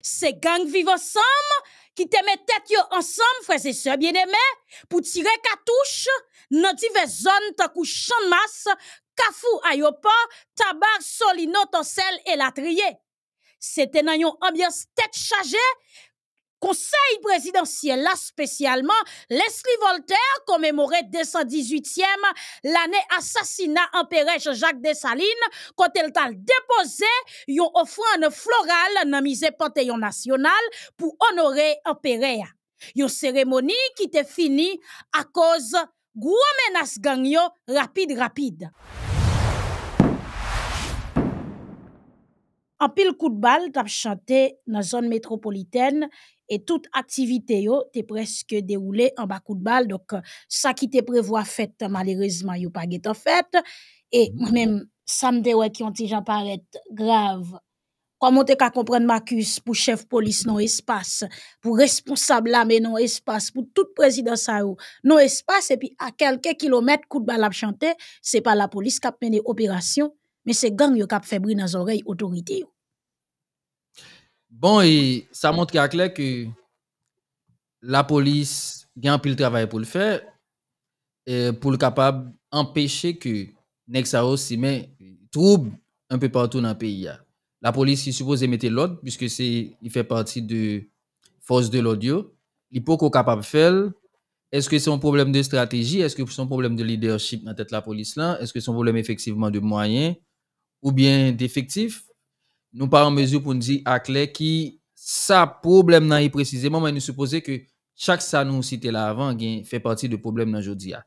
Ces gangs vivent ensemble qui te met tête ensemble frères et sœurs bien-aimés pour tirer cartouche dans diverses zones tant que de masse kafou ayopa tabac solino sel et latrier c'était dans une ambiance tête chargée Conseil présidentiel là spécialement, Leslie Voltaire commémorait 218e l'année assassinat en Jacques Dessalines quand elle t'a déposé une offrande florale dans musée Panthéon national pour honorer en Une cérémonie qui était finie à cause gros menace gang rapide rapide. Un de balle bal chanté dans la zone métropolitaine et toute activité yo t'es presque déroulé en bas coup de balle donc euh, ça qui t'est prévoit fête malheureusement yo pas en fait et mhm. même ça me ouais qui ont déjà j'en grave Comment t'es qu'à comprendre Marcus pour chef police non espace, pour responsable là mais non espace, pour toute président ça non espace et puis à quelques kilomètres coup de balle à chanter, c'est pas la police qui a mené opération, mais c'est gang qui a fait bruit dans oreilles autorité. Bon, et ça montre qu'il clair que la police a un le travail pour le faire, pour le capable empêcher que Nexao s'y met trouble un peu partout dans le pays. La police est supposée mettre l'ordre, puisque il fait partie de force de l'audio. Il capable de faire. Est-ce que c'est un problème de stratégie? Est-ce que c'est un problème de leadership dans la tête de la police Est-ce que c'est un problème effectivement de moyens ou bien d'effectifs? nous pas en mesure pour nous dire à clair qui ça problème là précisément, mais nous supposons que chaque ça cité là avant fait partie de problème dans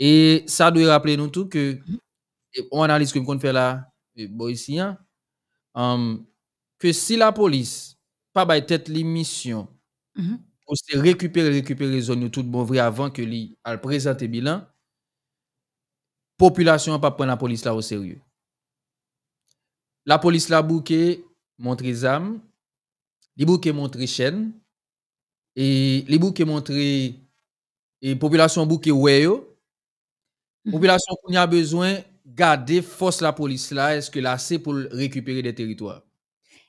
Et ça doit rappeler nous tout que on analyse que qu'on fait là, ici, hein. um, que si la police pas by tête l'émission mm pour se récupérer, récupérer zones tout bon vrai avant que lui présente bilan, population pas prendre la police là au sérieux. La police la bouke montre zam, li bouke montre chaîne, et les bouke montre et population bouke weyo. Mhm. population mm besoin besoin garder force la police là est-ce que là c'est pour récupérer des territoires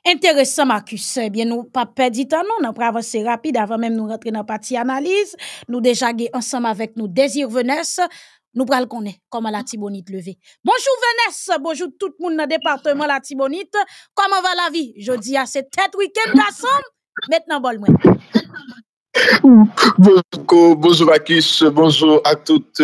Intéressant Marcus. Eh bien, nous pas perdu temps, non, nous avancer rapide avant même nous rentrer dans la partie analyse. Nous déjà ensemble avec nous Désir Venesse Nou pral konen, koman la ah. tibonit leve. Bonjou Vénès, bonjou tout moun na departement la tibonit. Koman va la vi? Je di a se tèt wikend asom. Mèt nan bol mwen. Bonjou, bonjou Akish, bonjou a tout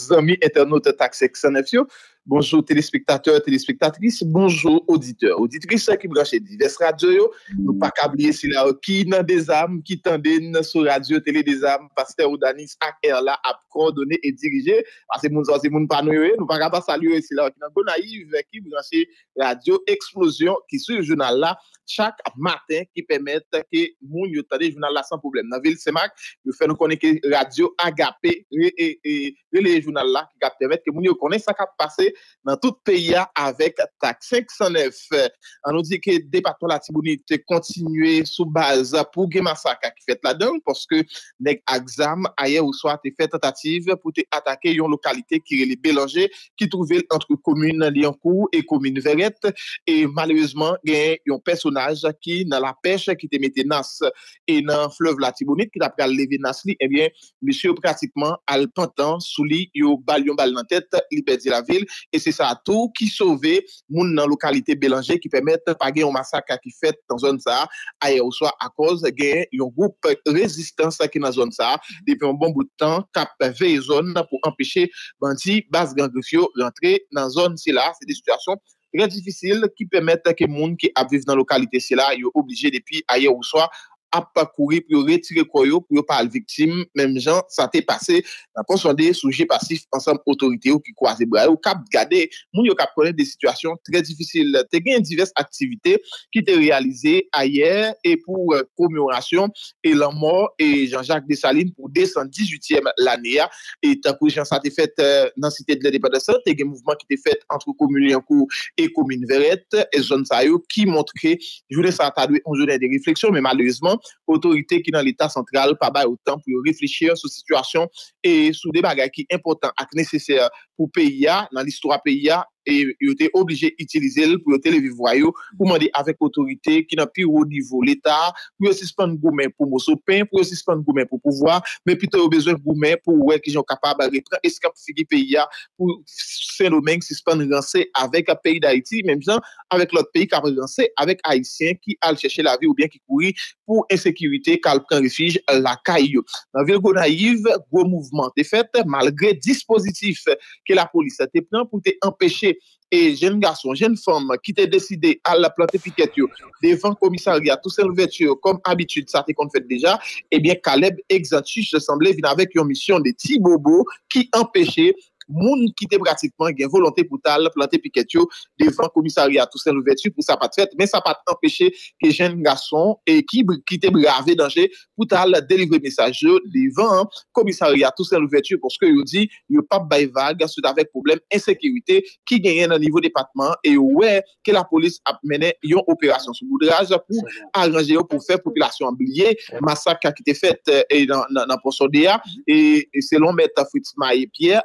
zami et anote taksek senefyo. Bonjou telespektatèr, telespektatris, bonjou auditeur. Auditris, sè ki blanche divers radyo yo. Nou pa kabliye sila ki nan dezam, ki tenden sou radyo tele dezam. Paste ou danis akèr la ap. coordonner et diriger. Parce que nous sommes pas nous, nous pas de saluer ici. Là, nous sommes naïfs, qui euh, radio explosion qui sur le journal là chaque matin qui permettent que nous yo le journal là sans problème. Dans ville Semac, nous fait nous connaître radio agapé et et le journal là qui permettre que nous connaissions connaisse ça qui passé dans tout pays avec taxe 509. On nous dit que le département la Tibounite continuer sous base pour gen qui fait la dedans parce que l'examen exam ailleurs ou soit fait tentative pou te atake yon lokalite ki re li Belanger ki trouvel antre komine Liancou et komine Verret et malieusement gen yon personaj ki nan la peche ki te mette nas et nan fleuve Latibonite ki da pral leve nas eh li, et bien misyo pratikman al pentan souli yon balyon bal nan tet, libe di la vil et se sa tou ki sove moun nan lokalite Belanger ki pemet pa gen yon masaka ki fet nan zon sa aye ou so a koz gen yon goup rezistans ki nan zon sa depen bon boutan kap pe veye zon pou empeshe banti bas gangresyo yantre nan zon se la. Se de situasyon rey dificil ki pemet ke moun ki ap vive nan lokalite se la. Yo oblije depi aye ou swa a parcouru pour retirer Koyo pour parler victime. Même gens, ça t'est passé. dans consommation des sujets passifs ensemble, autorité ou qui croisent les bras ou cap gardé. Nous, nous des situations très difficiles. Tu eu diverses activités qui ont été réalisées ailleurs et pour euh, commémoration et la mort et Jean-Jacques Dessalines pour 218e l'année. Et tant que ça t'est fait euh, dans la cité de l'indépendance, tu as un mouvement qui t'est fait entre commune et commune Verrette et zone qui montrait, je voulais s'attarder, on jour des réflexions mais malheureusement, autorité qui dans l'État central, pas bail autant pour réfléchir sur la situation et sur des bagages qui importants et nécessaires pour pays dans l'histoire PIA, et ils étaient obligés d'utiliser pour le vivre pour demander avec autorité qui n'a plus haut niveau l'État, pour suspendre gourmet pour pain pour suspendre gourmet pour pouvoir, mais plutôt au besoin de pour ouais, qui sont capables de reprendre escape figure pays pour Saint-Domingue suspendre lancer avec le pays d'Haïti, même avec l'autre pays qui a lancé avec Haïtiens qui a cherché la vie ou bien qui courent pour insécurité, qu'elle prend refuge la caille. Dans la ville Gonaïve, gros mouvement de fait, malgré dispositif que la police a été pour t'empêcher et jeune garçon, jeune femme qui t'a décidé à la planter piquette devant le commissariat, tout seul voiture, comme habitude, ça t'est qu'on fait déjà, eh bien, Caleb je semblait venir avec une mission de petits qui empêchait moun ki te pratikman gen volante pou tal plante piketyo devan komisari a tousen louvetu pou sa pat fet, men sa pat empeshe ke jen gason e ki te brave danje pou tal delivre mesaje devan komisari a tousen louvetu pou sko yo di yo pap bay vag souda vek problem ensekirite ki genyen nan nivou depatman e yo we ke la polis ap mene yon operasyon sou moudraje pou aranje yo pou fè populasyon ambilye, masak ka ki te fet e nan poso deya e selon met Fritz Maye Pierre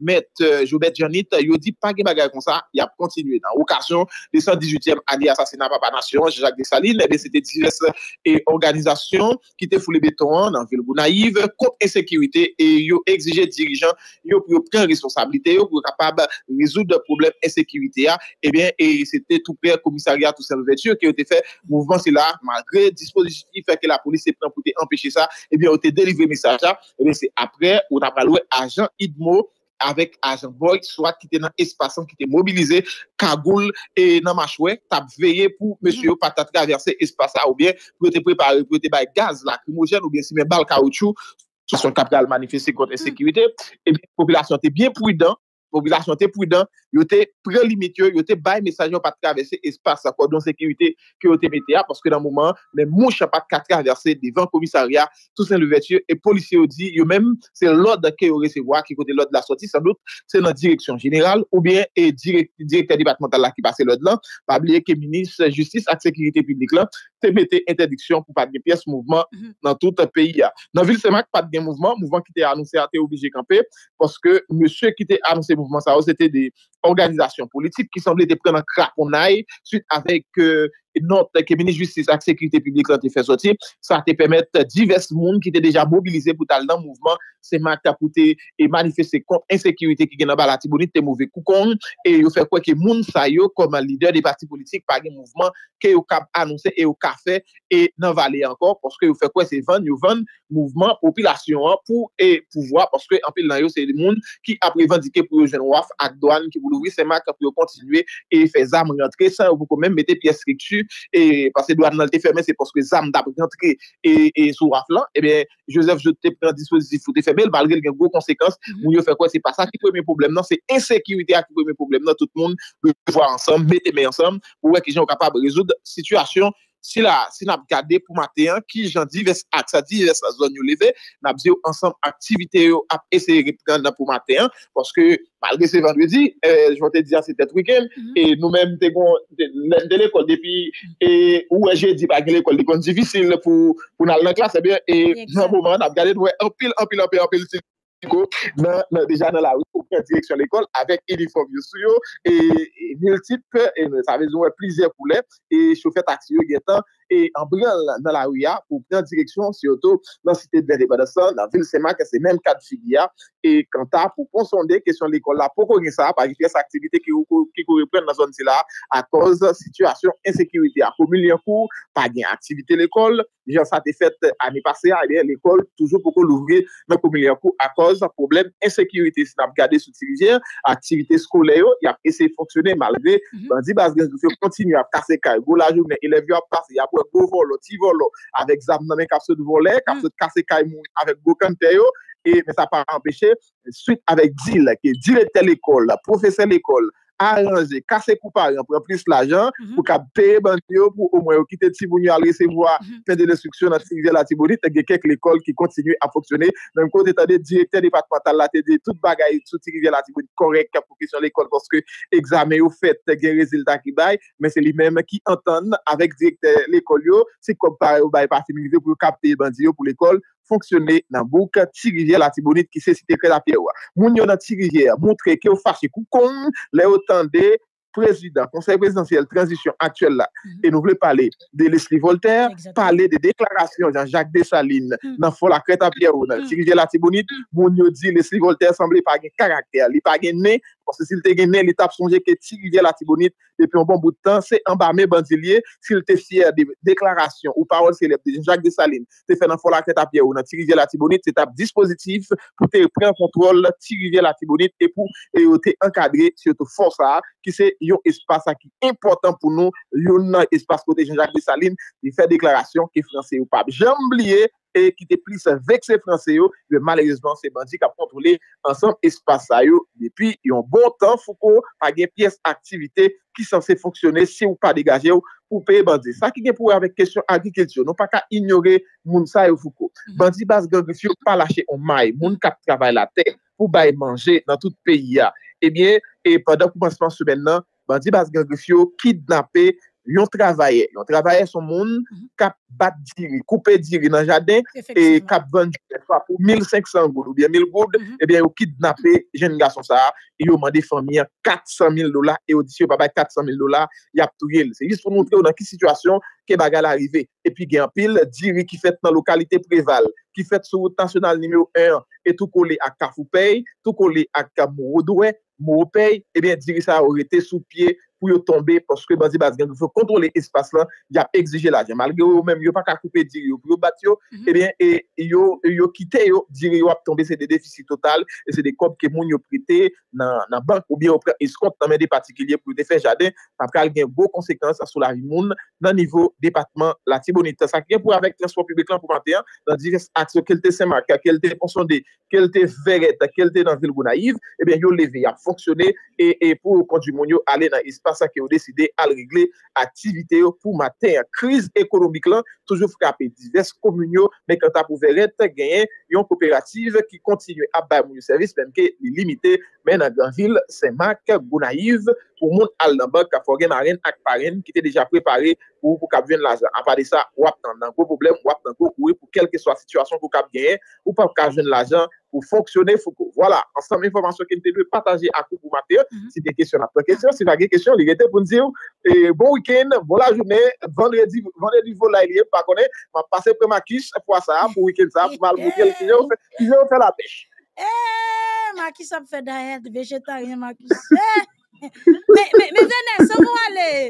met euh, Joubet Janit, euh, yo di pake bagay kon sa, ya kontinue. Nan okasyon, desan 18èm an li asasina papanasyon, Jacques Desalines, ebe, eh se te disyes e eh, organizasyon ki te foule beton nan vilbo naiv, kon esekirite, e yo exije dirijan yo pou yo pren resonsabilite, yo pou yo kapab rezout de problem esekirite ya, ebe, eh e se te toupe komisariya touseve vetur, ki yo te fe mouvman se la, malgre dispositif feke la polis se pren pou te empeshe sa, ebe, yo te delivre misaja, ebe, se apre ou ta pralowe a Jean Hidmo avèk ajan voy, swat ki te nan espasyon, ki te mobilize, kagoul, e nan machwe, tap veye pou, mèsyo, mhm. patat gaversè espasyon, ou bien, pou ete bay gaz, la krimogen, ou bien, si men bal kaoutchou, sa son kapgal manifesté kontre mhm. sekiwite, ebè, eh populasyon te bien pou idan, populasyon te pou idan, yo te prelimit yo, yo te bay mesaj yo patravese espasa kwa don sekirite ki yo te mette a, paske nan mouman, men mou chapat katravese, devan komisariya, tousen louvetye, e polisye yo di, yo men, se lode ke yo resewa, ki kote lode la soti, san lout, se nan direksyon general, ou bien, e direkter dibat mental la ki pase lode lan, pa blie ke minis justice at sekirite publik lan, te mette interdiksyon pou patre gen pias mouvman mhm. nan touta peyi a. Nan vil semak patre gen mouvman, mouvman ki te anonse a, te obije kampe, organisation politique qui semblait de prendre un suite avec euh, not kemeni jwistisak sekwite piblik lan te fe soti, sa te pemet divers moun ki te deja mobilize pou tal nan mouvman seman te apoute e manifeste kon insekwite ki genan balati mouni te mouve koukong, e yo fekwe ke moun sayo koman lider de pati politik pagi mouvman ke yo anonsen e yo kafe, e nan vale ankon poske yo fekwe se ven, yo ven mouvman, popilasyon an, pou e pouvoa, poske anpe lan yo se moun ki apre vendike pou yo jen waf, ak doan ki bouloui seman, kap yo kontilue e fe zan mouni antre, san ou pou konmen mette pi eskriksu E pase do analite fèmè, se poske zam dabri antre E sou raf lan E eh ben, Joseph, je te pren dispositif Fout fèmè, l balge gen gwen gwen konsekans Mwen yo fè kwen, se pa sa ki pou mwen poublem nan Se e sekirite a ki pou mwen poublem nan Tout moun, pou mwen pou mwen pou mwen pou mwen Mwen kè jè an kapab rezoud situasyon Si la, si nap gade pou maten, ki jan di, vese ak sa di, vese la zon yo leve, nap di yo ansan aktivite yo ap ese ripkan nan pou maten. Poske, malde se vendwe eh, di, jwote diya se tet wiken, mhm. e nou menm te kon, de le kon depi, e ou e je di bag le kon depi kon divisil pou nan lank la, se bien, e nan pou man nap gade, nou e opil, opil, opil, opil, opil, opil. ko nan deja nan la wik pou kwen direksyon l'ekol avek Elifo Miusuyo e nil tip e sa vezouwe plizye pou let e choufet aksiyo getan anbril nan la ouya pou pren direksyon siyoto nan site de Verde-Badasan nan vil seman ke se menm kad figiya e kanta pou konsonde kesyon l'ekol la pou konye sa pari fese aktivite ki kou repren nan zon se la a koz situasyon ensekirite a pou milyen kou pa gen aktivite l'ekol jan sa te fet ane pase a ele l'ekol toujou pou kon louvre nan pou milyen kou a koz problem ensekirite se nan gade sou tijen aktivite skole yo yap ese foksyone malve bandi bazgen sou se kontinu ap kase kargo la jounen elevyo ap kase yap pou Go volo, ti volo, avek zam nanen kapsot vole, kapsot mm. kase kay moun, avek gwo kante yo, e men sa pa empeshe, suite avek dil, ki dil etel ekol, profese l'école Arranje, kase kou pari, anpren plis la jan, pou kap teri bandi yo pou o mwen yo ki te tiboun yo alresevwa fèndi de struksyon an tiboun yo la tibouni, te gen kek l'ekol ki kontinu a foksyonè. Nan mkou te tade direkter de patpantan la te de tout bagay sou tiboun yo la tibouni korek kap profesyon l'ekol, foske egzame yo fèd te gen reziltan ki bay, men se li mèm ki antan avèk direkter l'ekol yo, se kop pari ou bay partimilize pou kap teri bandi yo pou l'ekol. Fonksyone nan bouke Tiriye Latibonit ki se site kred apyewa Moun yo nan Tiriye a moutre Ke ou fache koukon le ou tande Prezident, konsey prezidentiel Transisyon aktuel la E nou vle pale de Lesri Voltaire Pale de deklarasyon jan Jacques Desalines Nan fol akred apyewa mm-hmm. nan Tiriye Latibonit mm-hmm. Moun yo di Lesri Voltaire Samble pa gen karakter, li pa gen ne Pwese sil te genen li tap sonje ke ti rivye la tibonit. Depi yon bon bout de tan, se yon barme bandilye. Sil te fyer deklarasyon ou parol seleb de Jean-Jacques de Saline. Se fyer nan fol akre tap ye ou nan ti rivye la tibonit. Se tap dispositif pou te pren kontrol ti rivye la tibonit. E pou yo te ankadre se yo te fonsa. Ki se yon espasa ki important pou nou. Yon nan espas kote Jean-Jacques de Saline. Li fyer deklarasyon ki franse yon pab. Jamb liye. e ki te plis vek se franse yo, yo e malayezman se bandi kapon pou le ansan espasa yo, depi yon bon tan foko agen piyes aktivite ki sanse foksyone si ou pa degaje yo pou pe bandi. Sa ki gen pou avek kèsyon agi kèsyon, nou pa ka ignore moun sa yo foko. Mhm. Bandi bas gen gifyo pa lache on may, moun kap travay la te pou bay manje nan tout peyi ya. Emyen, e, e padan koumanseman soumen nan, bandi bas gen gifyo ki dnape yon travaye, yon travaye son moun mhm. kap bat diri, koupe diri nan jaden, e kap banj 1500 goud, ou bien 1000 goud mhm. ebyen eh ou kidnap e jen ga son sa e yon mande fanyan 400 000 dola e ou disye papay 400 000 dola yap tou yel, se yis pou montre ou nan ki situasyon ke bagal arive, e pi gen apil diri ki fet nan lokalite preval ki fet sou tansyonal nime ou 1 e tou kole akka foupey, tou kole akka mou odwe, mou opey ebyen eh diri sa ou rete sou pie yo tombe, poske basi bas gen, yo fò kontrole espas lan, di ap exige la, gen malge yo mèm, yo pa kakoupe diri yo, yo bat yo mhm. eh e ben, e yo kite yo diri yo ap tombe, se de defisi total e se de kop ke moun yo prite nan bank ou biye opre, iskont tamè de patikilye pou te fe jade, sa pral gen bo konsekans a sou la moun nan nivou depatman la tibonite, sa kèm pou avèk transport publik lan pou matè an, nan dire ati eh yo kelte Semarka, kelte Ponsonde kelte Veret, kelte nan vil Gounaiv, e ben yo leve, a fonksyonè e pou konti moun yo ale nan espas sa ki yo deside al regle aktivite yo pou maten yon kriz ekonomik lan, toujou fuk api divers komunyo, men kanta pou veret genyen yon kooperative ki kontinye ap bay moun yo servis, men ke li limite men nan Granville, seman ke gounayiv pou moun al nabak a foren a ren ak paren ki te deja prepare pou pou kap ven la jan. A pa de sa, wap nan, nan kou problem, wap nan, kou kou e, pou kelke so a situasyon pou kap genyen, pou pa pou kap ven la jan, pour fonctionner Foucault. Voilà, ensemble, information qu'il était partager à coup pour Mathieu. Mm -hmm. Si des questions, après question. Si pas des questions, il était pour nous dire et bon week-end, bon la journée, vendredi, vendredi, voilà, il est pas connaît, va passer pour ma quiche, pour ça, pour week-end, ça, pour mal bouquet, qui ont fait la pêche. Eh, ma qui ça fait d'ailleurs végétarien, ma qui eh, Mais, mais, mais, venez, ça va aller.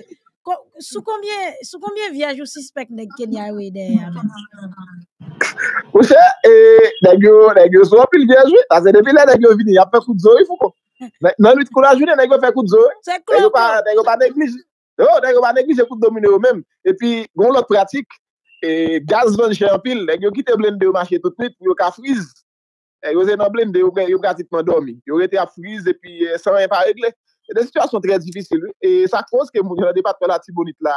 Sou konbyen viyaj ou sispek neg kenya wey de? Koushe, negyo sou anpil viyaj wey. Tase depi le negyo vini, apen kout zo wey foko. Nan lout kou la jounen, negyo apen kout zo wey. Negyo pa neglis, negyo pa neglis e kout domine ou men. E pi, goun lot pratik, e, gaz van chanpil, negyo kite blende ou manche tout lit, yo ka friz, yo zeno blende, yo pratikman domi. Yo rete a friz, e pi e, san yon pa regle. Des situasyon trè difícil. E sa konz ke moun yo la debat trè euh, la ti bonit la.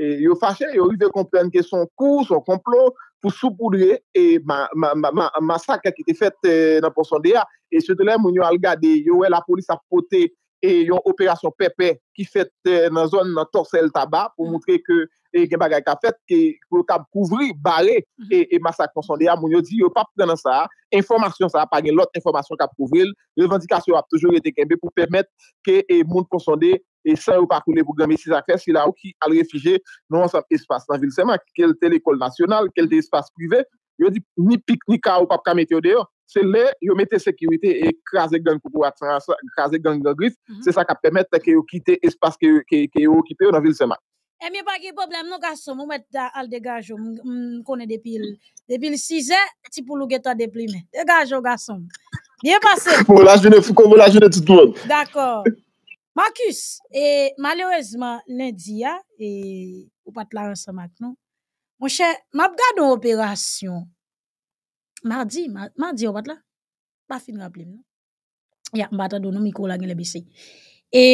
Yo fache, yo yon de komplem ke son kou, son komplon, pou souboudre, e ma sakè ki te fèt nan ponson de ya. E se te lè moun yo algade, yo wè la polis apote, e yon operasyon pepe, ki fèt nan zon nan torsel taba, pou mm. moun tre ke... E gen bagay ka fet, ke kou kab kouvri, bare, mhm. e, e masak konsonde, a moun yo di, yo pa prenen sa, informasyon sa, pa gen lot informasyon kab kouvril, revendikasyon ap toujou rete genbe pou pemet ke e, moun konsonde, e sa ou pa kou ne pou gremi si sa fes, si la ou ki al refije nou ansan espase nan vil semak, ke lte l'ekol nasyonal, ke lte espase privé, yo di, ni pik, ni ka ou pap ka meteo deyo, se le, yo mete sekirite, e krasik dan kou pou atran, krasik dan grif, mhm. se sa ka pemet ke yo kite espase ke yo kite yo nan vil semak. E eh, mi pa ki problem nou gason, mou mwet al degajo, moun kone depil. Depil 6e, ti pou lou geta deplime. Degajo gason. Bien passe. Mou lajvine fukon, mou lajvine titoun. D'akor. Marcus, e malouezman lindia, ah, e ou patla ansa mat nou. Mou chè, mab gado operasyon. Mardi, mardi ou patla. Pa fin raplime. Non? Ya, mbata do nou mikou la gen le bise. E,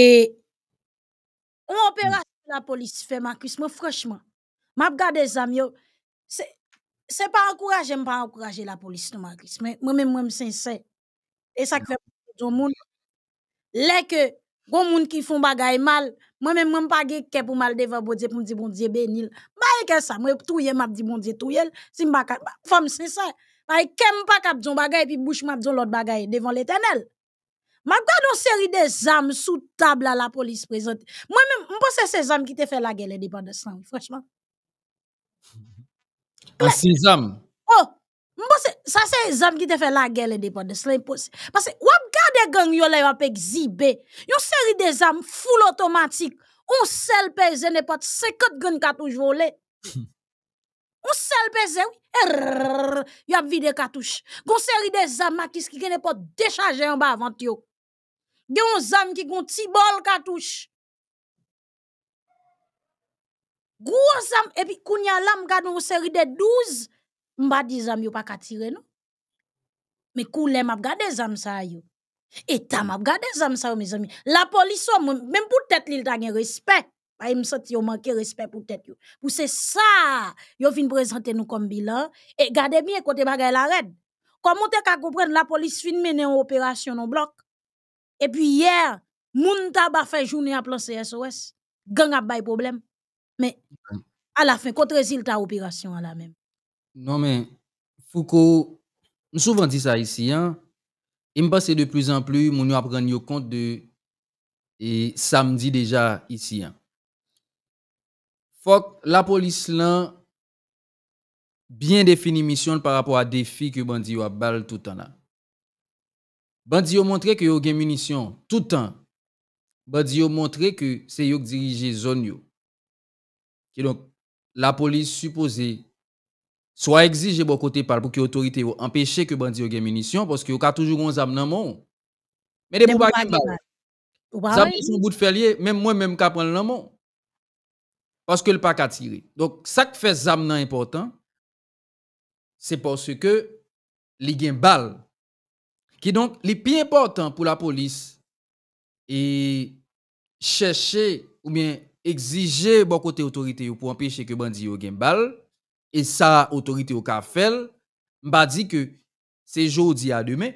ou operasyon. la police fait, Marcus, moi, franchement, m'a regardé les amis, c'est, c'est pas encourager, je pas encourager la police, non, Marcus, mais moi-même, moi, me sincère. Et ça que fait, tout le monde, les que, bon monde qui font bagay mal, moi même moi page ke pour mal devant bon Dieu pou mdi bondye benil. Baye ke sa, mwen touye map dieu bah, bondye touyel, si mba ka, fom se sa. Baye ke mpa kap zon bagay pi ma m'a zon l'autre bagay devant l'éternel Ma gwa nan seri de zam sou tabla la polis prezente. Mwen mwen, mwen se se zam ki te fe la gel e depan de slan, fweshman. An se zam? Oh, mwen se, sa se zam ki te fe la gel e depan de slan, mwen mwen se. Pase, wap gwa de gen yon le wap ekzibe, yon seri de zam full otomatik, on sel pe ze nepot sekot gen katouj wole. On sel pe ze wap vide katouj. Gon seri de zam akis ki gen nepot dechaje yon ba avant yo. Gen yon zam ki kon tibol katouche. Gou an zam, epi koun yon lam gade yon seri de 12, mba di zam yon pa katire nou. Me koule m ap gade zam sa yon. E ta m ap gade zam sa yon me zami. La polis om, menm pou tete li l tage respet. Pa yon m senti yon manke respet pou tete yon. Pou se sa, yon fin prezante nou kon bilan, e gade mi e kote bagay la red. Kou m mte kakopren, la polis fin mene yon operasyon yon blok. Et puis hier, moun taba fait journée à plan CSOS. Gang a bay problème. Mais mm. à la fin, contre résultat opération à la même. Non mais, Foucault, nous souvent dit ça ici, hein. Il me passe de plus en plus, moun yo prendre compte de et samedi déjà ici. Hein. la police là bien défini mission par rapport à défi que bandi a bal tout en temps Bandi ont montré que yo gen munitions tout le temps. Bandi ont montré que c'est yo qui dirige zone donc la police supposée soit exige bon côté par pour que autorité yo empêche que bandi yo gen munitions parce que yo ka toujours gon zam nan mon. Mais des pou pa gen son bout de ferrier, même moi même ka prendre nan Parce que le pas ka tirer. Donc ça qui fait zam important c'est parce que li gen bal qui donc, les plus important pour la police et chercher ou bien exiger beaucoup côté autorité pour empêcher que bandit gagne balle et sa autorité au Kafel m'a dit que c'est aujourd'hui à demain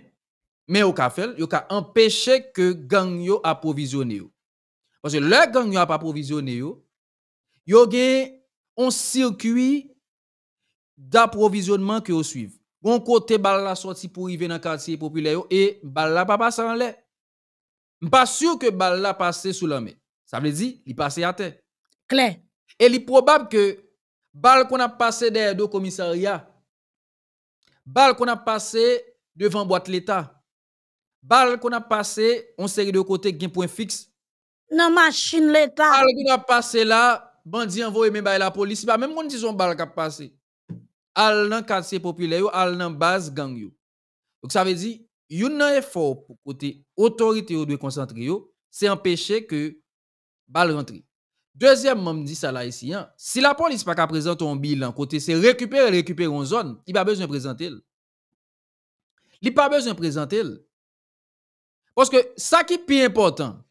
mais au café yo ka empêcher que gang yo parce que le gang yo a approvisionné yo un circuit d'approvisionnement que yo suivent Gon côté balle la sorti pour venir dans quartier populaire et balle la pas passer en l'air. Pas sûr que balle la passer sous la main. Ça veut dire il passait à terre. Clair. Et il est probable que balle qu'on a passé derrière deux commissariats balle qu'on a passé devant boîte l'état. Balle qu'on a passé on série de côté gain point fixe. Non, machine l'état. Balle qu'on a passé là bandit envoyé même la police Même même on dit son balle qui a passé al nan quartier populaire, al nan base gang yo. Donc ça veut dire yon nan effort pour côté autorité ou de concentrer c'est empêcher que balle rentre. Deuxièmement, me dit ça là ici, hein, si la police pas présente un bilan côté c'est récupérer récupérer une zone, il pas besoin de présenter. Il pas besoin de présenter. Parce que ça qui est plus important,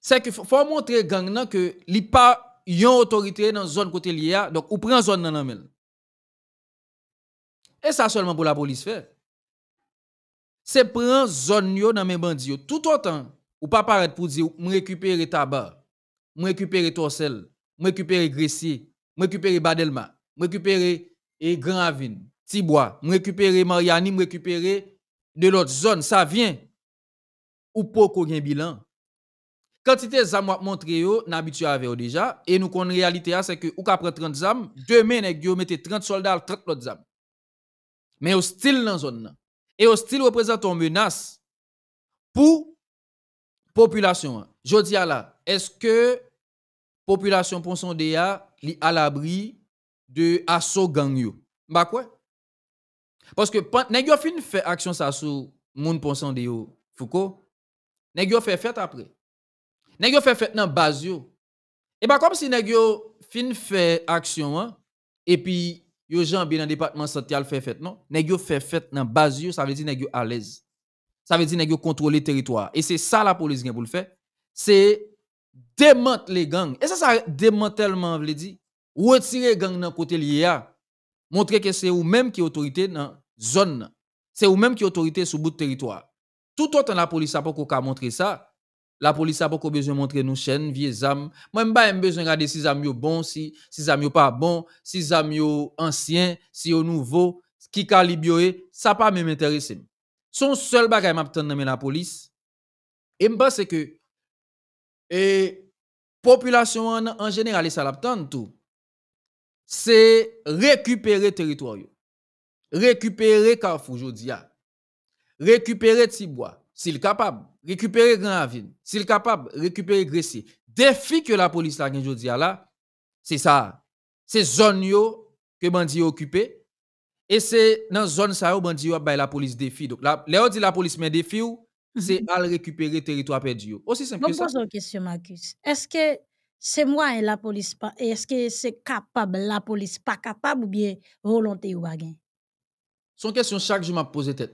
c'est que faut montrer gang nan que li pas yon autorité dans zone côté Lia, donc ou prend zone nan nan et ça seulement pour la police faire. C'est prendre zone yo dans mes bandits tout autant ou pas paraître pour dire je récupérer tabac, je récupère torsel, je récupérer gressier, je récupérer badelma, je récupérer grand avine, Tibois, je récupère Mariani, je récupère de l'autre zone, ça vient ou pas qu'on bilan. Quantité zam m'a montré yo, n'habitue avec déjà et nous connaissons réalité c'est que ou ka 30 zam, demain vous yo mettez 30 soldats, 30 zones mais hostile dans la zone. Et hostile représente une menace pour la population. Je dis à la, est-ce que population ponsondé a li à l'abri de assaut gang Bah quoi Parce que nèg yo fin fait action ça sou moun ponsondé yo, Foucault. Nèg yo fait fête après. Nèg yo fait fête dans base yo. Et bah comme si nèg yo fin fait action hein, et puis yo janvier dans le département santé fait fête non nèg yo fait fête dans base ça veut dire nèg yo à l'aise ça veut dire nèg yo le territoire et c'est ça la police qui pour le faire c'est démanteler les gangs et ça ça démantèlement veut dire retirer gang dans côté lié montrer que c'est ou même qui autorité dans zone c'est ou même qui autorité sur bout de territoire tout autant la police a pas qu'à montrer ça la police a beaucoup besoin de montrer nos chaînes, vieilles âmes. Moi, je n'ai pas besoin de regarder si les âmes sont bons, si les âmes pas bons, si les âmes sont anciens, si sont nouveaux, qui calibre, ça pas même intéressé. Son seul bagage m'a dans la police. Et je pense que la population en, en général, ça l'attend tout. C'est récupérer territoire. Récupérer Carrefour, je dis. Ah. Récupérer Tibois s'il est capable de récupérer Grand Avine, s'il est capable de récupérer Grécy, défi que la police a aujourd'hui c'est ça. C'est zone que bandi occupé et c'est dans zone ça où bandi a la police défi. Donc là, on dit la police met défi c'est à mhm. récupérer territoire perdu. Aussi simple une question Marcus. Est-ce que c'est moi et la police pas est-ce que c'est capable la police pas capable ou bien volonté ou gain? Son question chaque jour m'a posé tête.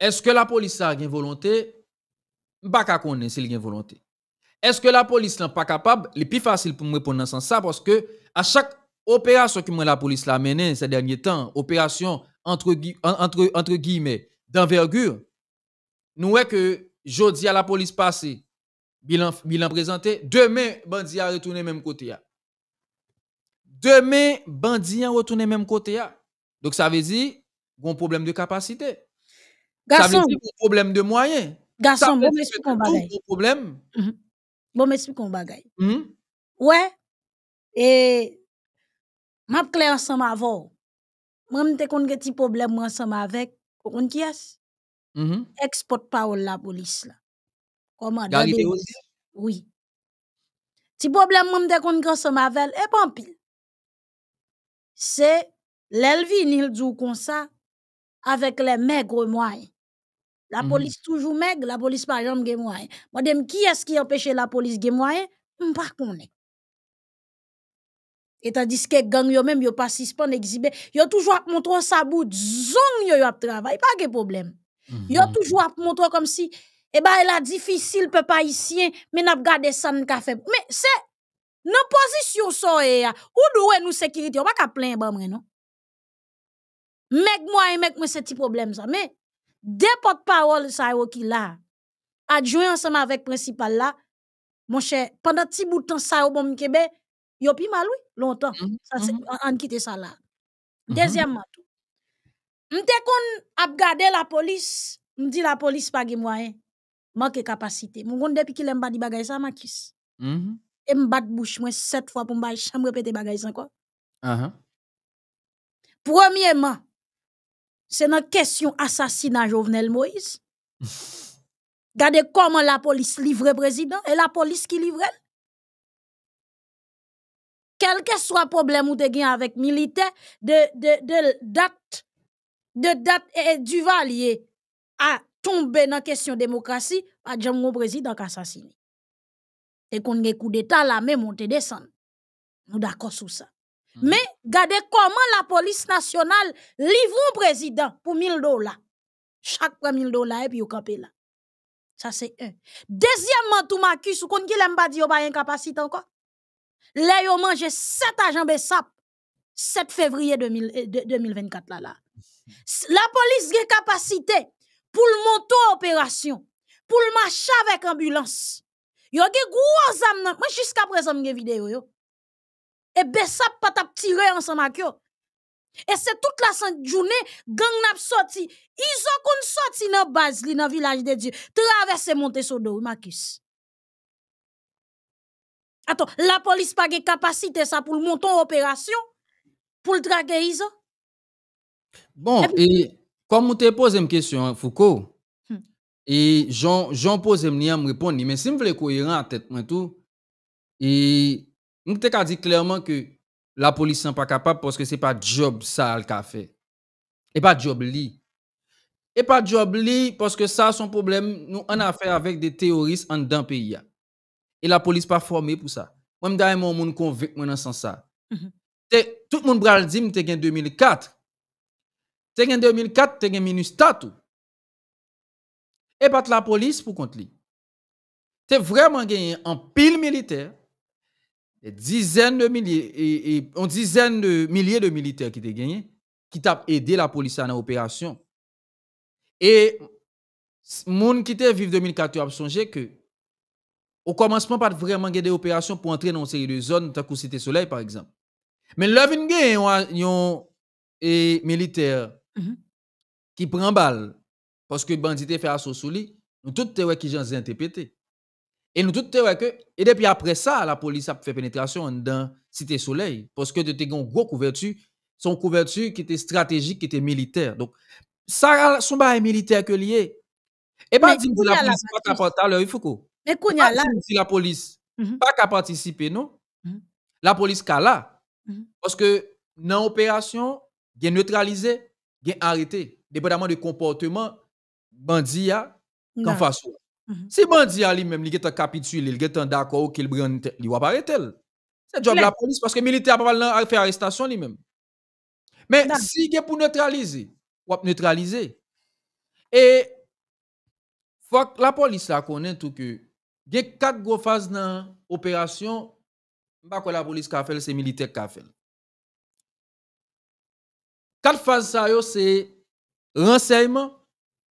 Est-ce que la police a une volonté? Pas sais pas s'il y a une volonté. Est-ce que la police n'est pas capable? Le plus facile pour me répondre sans ça, parce que à chaque opération que la police a menée ces derniers temps, opération entre, guillemets d'envergure, nous voyons que jeudi à la police passée, bilan, bilan présenté, demain, bandi a retourné même côté. A. Demain, bandi a retourné même côté. Donc ça veut dire, un problème de capacité. Garçon. Ça veut dire un problème de moyens. Garçon, mhm. bon m'explique un bagaille. Tout problème. Bon m'explique un bagay. Mm -hmm. Ouais. Et, map clair ensemble avant. Moi, m'te kon gen ti problème ensemble avec, kon qui est? Mm -hmm. Export parole la police là. Comment? Gary Oui. Ti problème moi, m'te kon grand ensemble avec, et pas pile. C'est, l'elvi nil comme ça, avec les maigres moyens. La mmh police toujours maigre, la police par exemple moyen. Madame, qui est-ce qui empêche la police gen moyen? pas Et tandis que gang yo même yo pas suspend yo toujours montre sa bout zong yo yo travail, pas de problème. Mmh yo toujours montre comme si eh ben elle a difficile pas ici mais n'a garder ça café. Mais c'est nos position so eh, ya, ou doué nous sécurité, on pas plein bamre non. Mec moi et mec moi c'est petit problème ça, mais deux porte-parole, ça qui là, adjoint ensemble avec principal là, mon cher, pendant petit bout de temps, ça au bon Québec, yo pi mal oui, longtemps. Mm-hmm, ça, on mm-hmm. ça là. Mm-hmm. Deuxièmement, Mte kon ap gade la police, mdi la police pa moyen moyen manke capacité mon kon depuis qu'il lem de di bagay ça. makis. E mbat bouche mwen sept fois pour mba chambre bagay quoi uh-huh c'est dans question assassinat Jovenel Moïse. Regardez comment la police livre président et la police qui livre Quel que soit le problème ou de avez avec militaire, de, de, date, de date et du valier à tomber dans la question démocratie, pas de président qui assassiné. Et qu'on ait coup d'État, la même montée descend. Nous d'accord sur ça. Mhm. Mais, regardez comment la la nationale livre un président pour 1000 dollars. Chaque pre 1000 dollars, et puis vous kape la. Ça, c'est un. Deuxièmement, tout Marcus ou qui l'aime pas ba vous avez encore. yon kapasite Là vous yo manje 7 de sap, 7 février 2024 euh, mhm. la police La capacité pour le pour pour marcher opération, pour marcher avec vek ambulans. Yo gain gros âme. nan, jusqu'à présent vidéo yo. e bes ap pat ap tire an sa ma kyo. E se tout la san jounen, gang nap soti, izan kon soti nan baz li nan vilaj de diyo, traves se monte so do, makis. Aton, la polis pa ge kapasite sa pou l monton operasyon, pou l drage izan? Bon, e, kon mou te pose m kesyon, Foukou, e, jen pose m ni am repon ni, men si m vle kouye ran atet mwen tou, e, Nous avons dit clairement que la police n'est pas capable parce que ce n'est pas job ça qu'elle fait. Et pas job li. Et pas job li parce que ça, son problème, nous on a affaire avec des terroristes en d'un pays. Et la police pas formée pour ça. Moi, je suis convaincue convaincu dans ce sens ça. Mhm. Tout le monde bral dit que c'est en 2004. Te en 2004, tu en ministre Et pas la police pour contre lui. Tu vraiment gagné en pile militaire des dizaines de milliers, et, dizaine de milliers de militaires qui étaient gagné, qui t'a aidé la police à l'opération. Et gens qui vivent en 2004 a songé que au commencement pas vraiment des opérations pour entrer dans une série de zones tant que cité soleil par exemple. Mais là il y et militaire militaires mm-hmm. qui qui prend balle parce que bandité fait assaut sur lui, nous tout te qui interprété. Et nous tous, que, et depuis après ça, la police a fait pénétration dans Cité Soleil, parce que te une couverture, son couverture qui était stratégique, qui était militaire. Donc, ça, son est militaire que lié. Et pas dit la police pas la police pas participé, non. La police mm-hmm. est mm-hmm. là. Mm-hmm. Parce que dans l'opération, il neutralisé, il arrêté, dépendamment du comportement bandit qu'en face. Mhm. Si mandya li men li gete kapitule, li gete ndakou ki li wap aretel. Se job la polis, paske milite apapal nan afe arrestasyon li men. Men, si ge pou neutralize, wap neutralize. E, fwa la polis la konen touke, ge kat go faz nan operasyon, mba kwa la polis ka fel, se milite kak fel. Kat faz sa yo, se renseyman,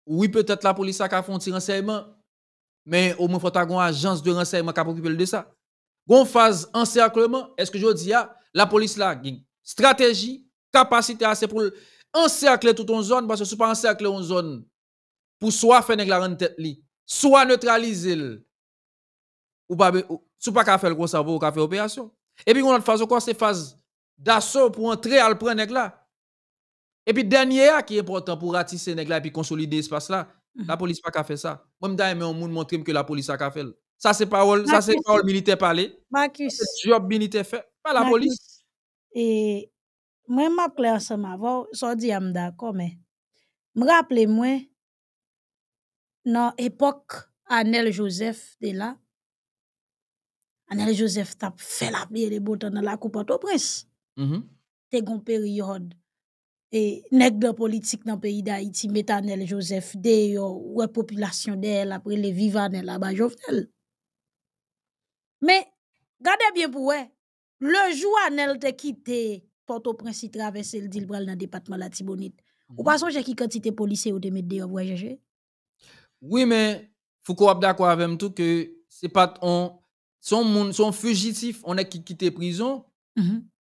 oui petet la polis a ka fonti renseyman, mais au moins, il faut avoir une agence de renseignement qui occupe de ça. Gon phase encerclement, est-ce que je dis, à ah, la police là, stratégie, capacité assez pour encercler toute une zone, parce que ce n'est pas encercler une zone pour soit faire la tête, soit neutraliser, ou pas, ou pas faire le gros cerveau, ou faire opération. Et puis, on a phase encore, c'est phase d'assaut pour entrer à le prendre là. Et puis, dernier qui est important pour ratisser et puis consolider lespace là, la mhm. police pas qu'à faire ça. Moi, je me monde montrer que la police a qu'à faire. Ça, c'est parole, ça, c'est parole militaire parler. Marcus. C'est job militaire fait, pas la police. Et moi, je clair ensemble avant, je dis, je d'accord, mais je me rappelle, moi, dans l'époque, Anel Joseph de là, Anel Joseph t'a fait la pied de boutons dans la coupe tout prince. Mm -hmm. T'es une période et nèg pas politique dans le pays d'Haïti Métanel Joseph ou la population d'elle après les vivanel là-bas Jovenel mais gardez bien pour ouais le jour Anel te quitté Port-au-Prince traverser le Dilbral dans le département la Tibonite ou mhm. pas songer qui quantité policier ou te mettre dehors pour GG oui mais faut qu'on d'accord avec tout que c'est pas on son moun, son fugitif on est qui quitté prison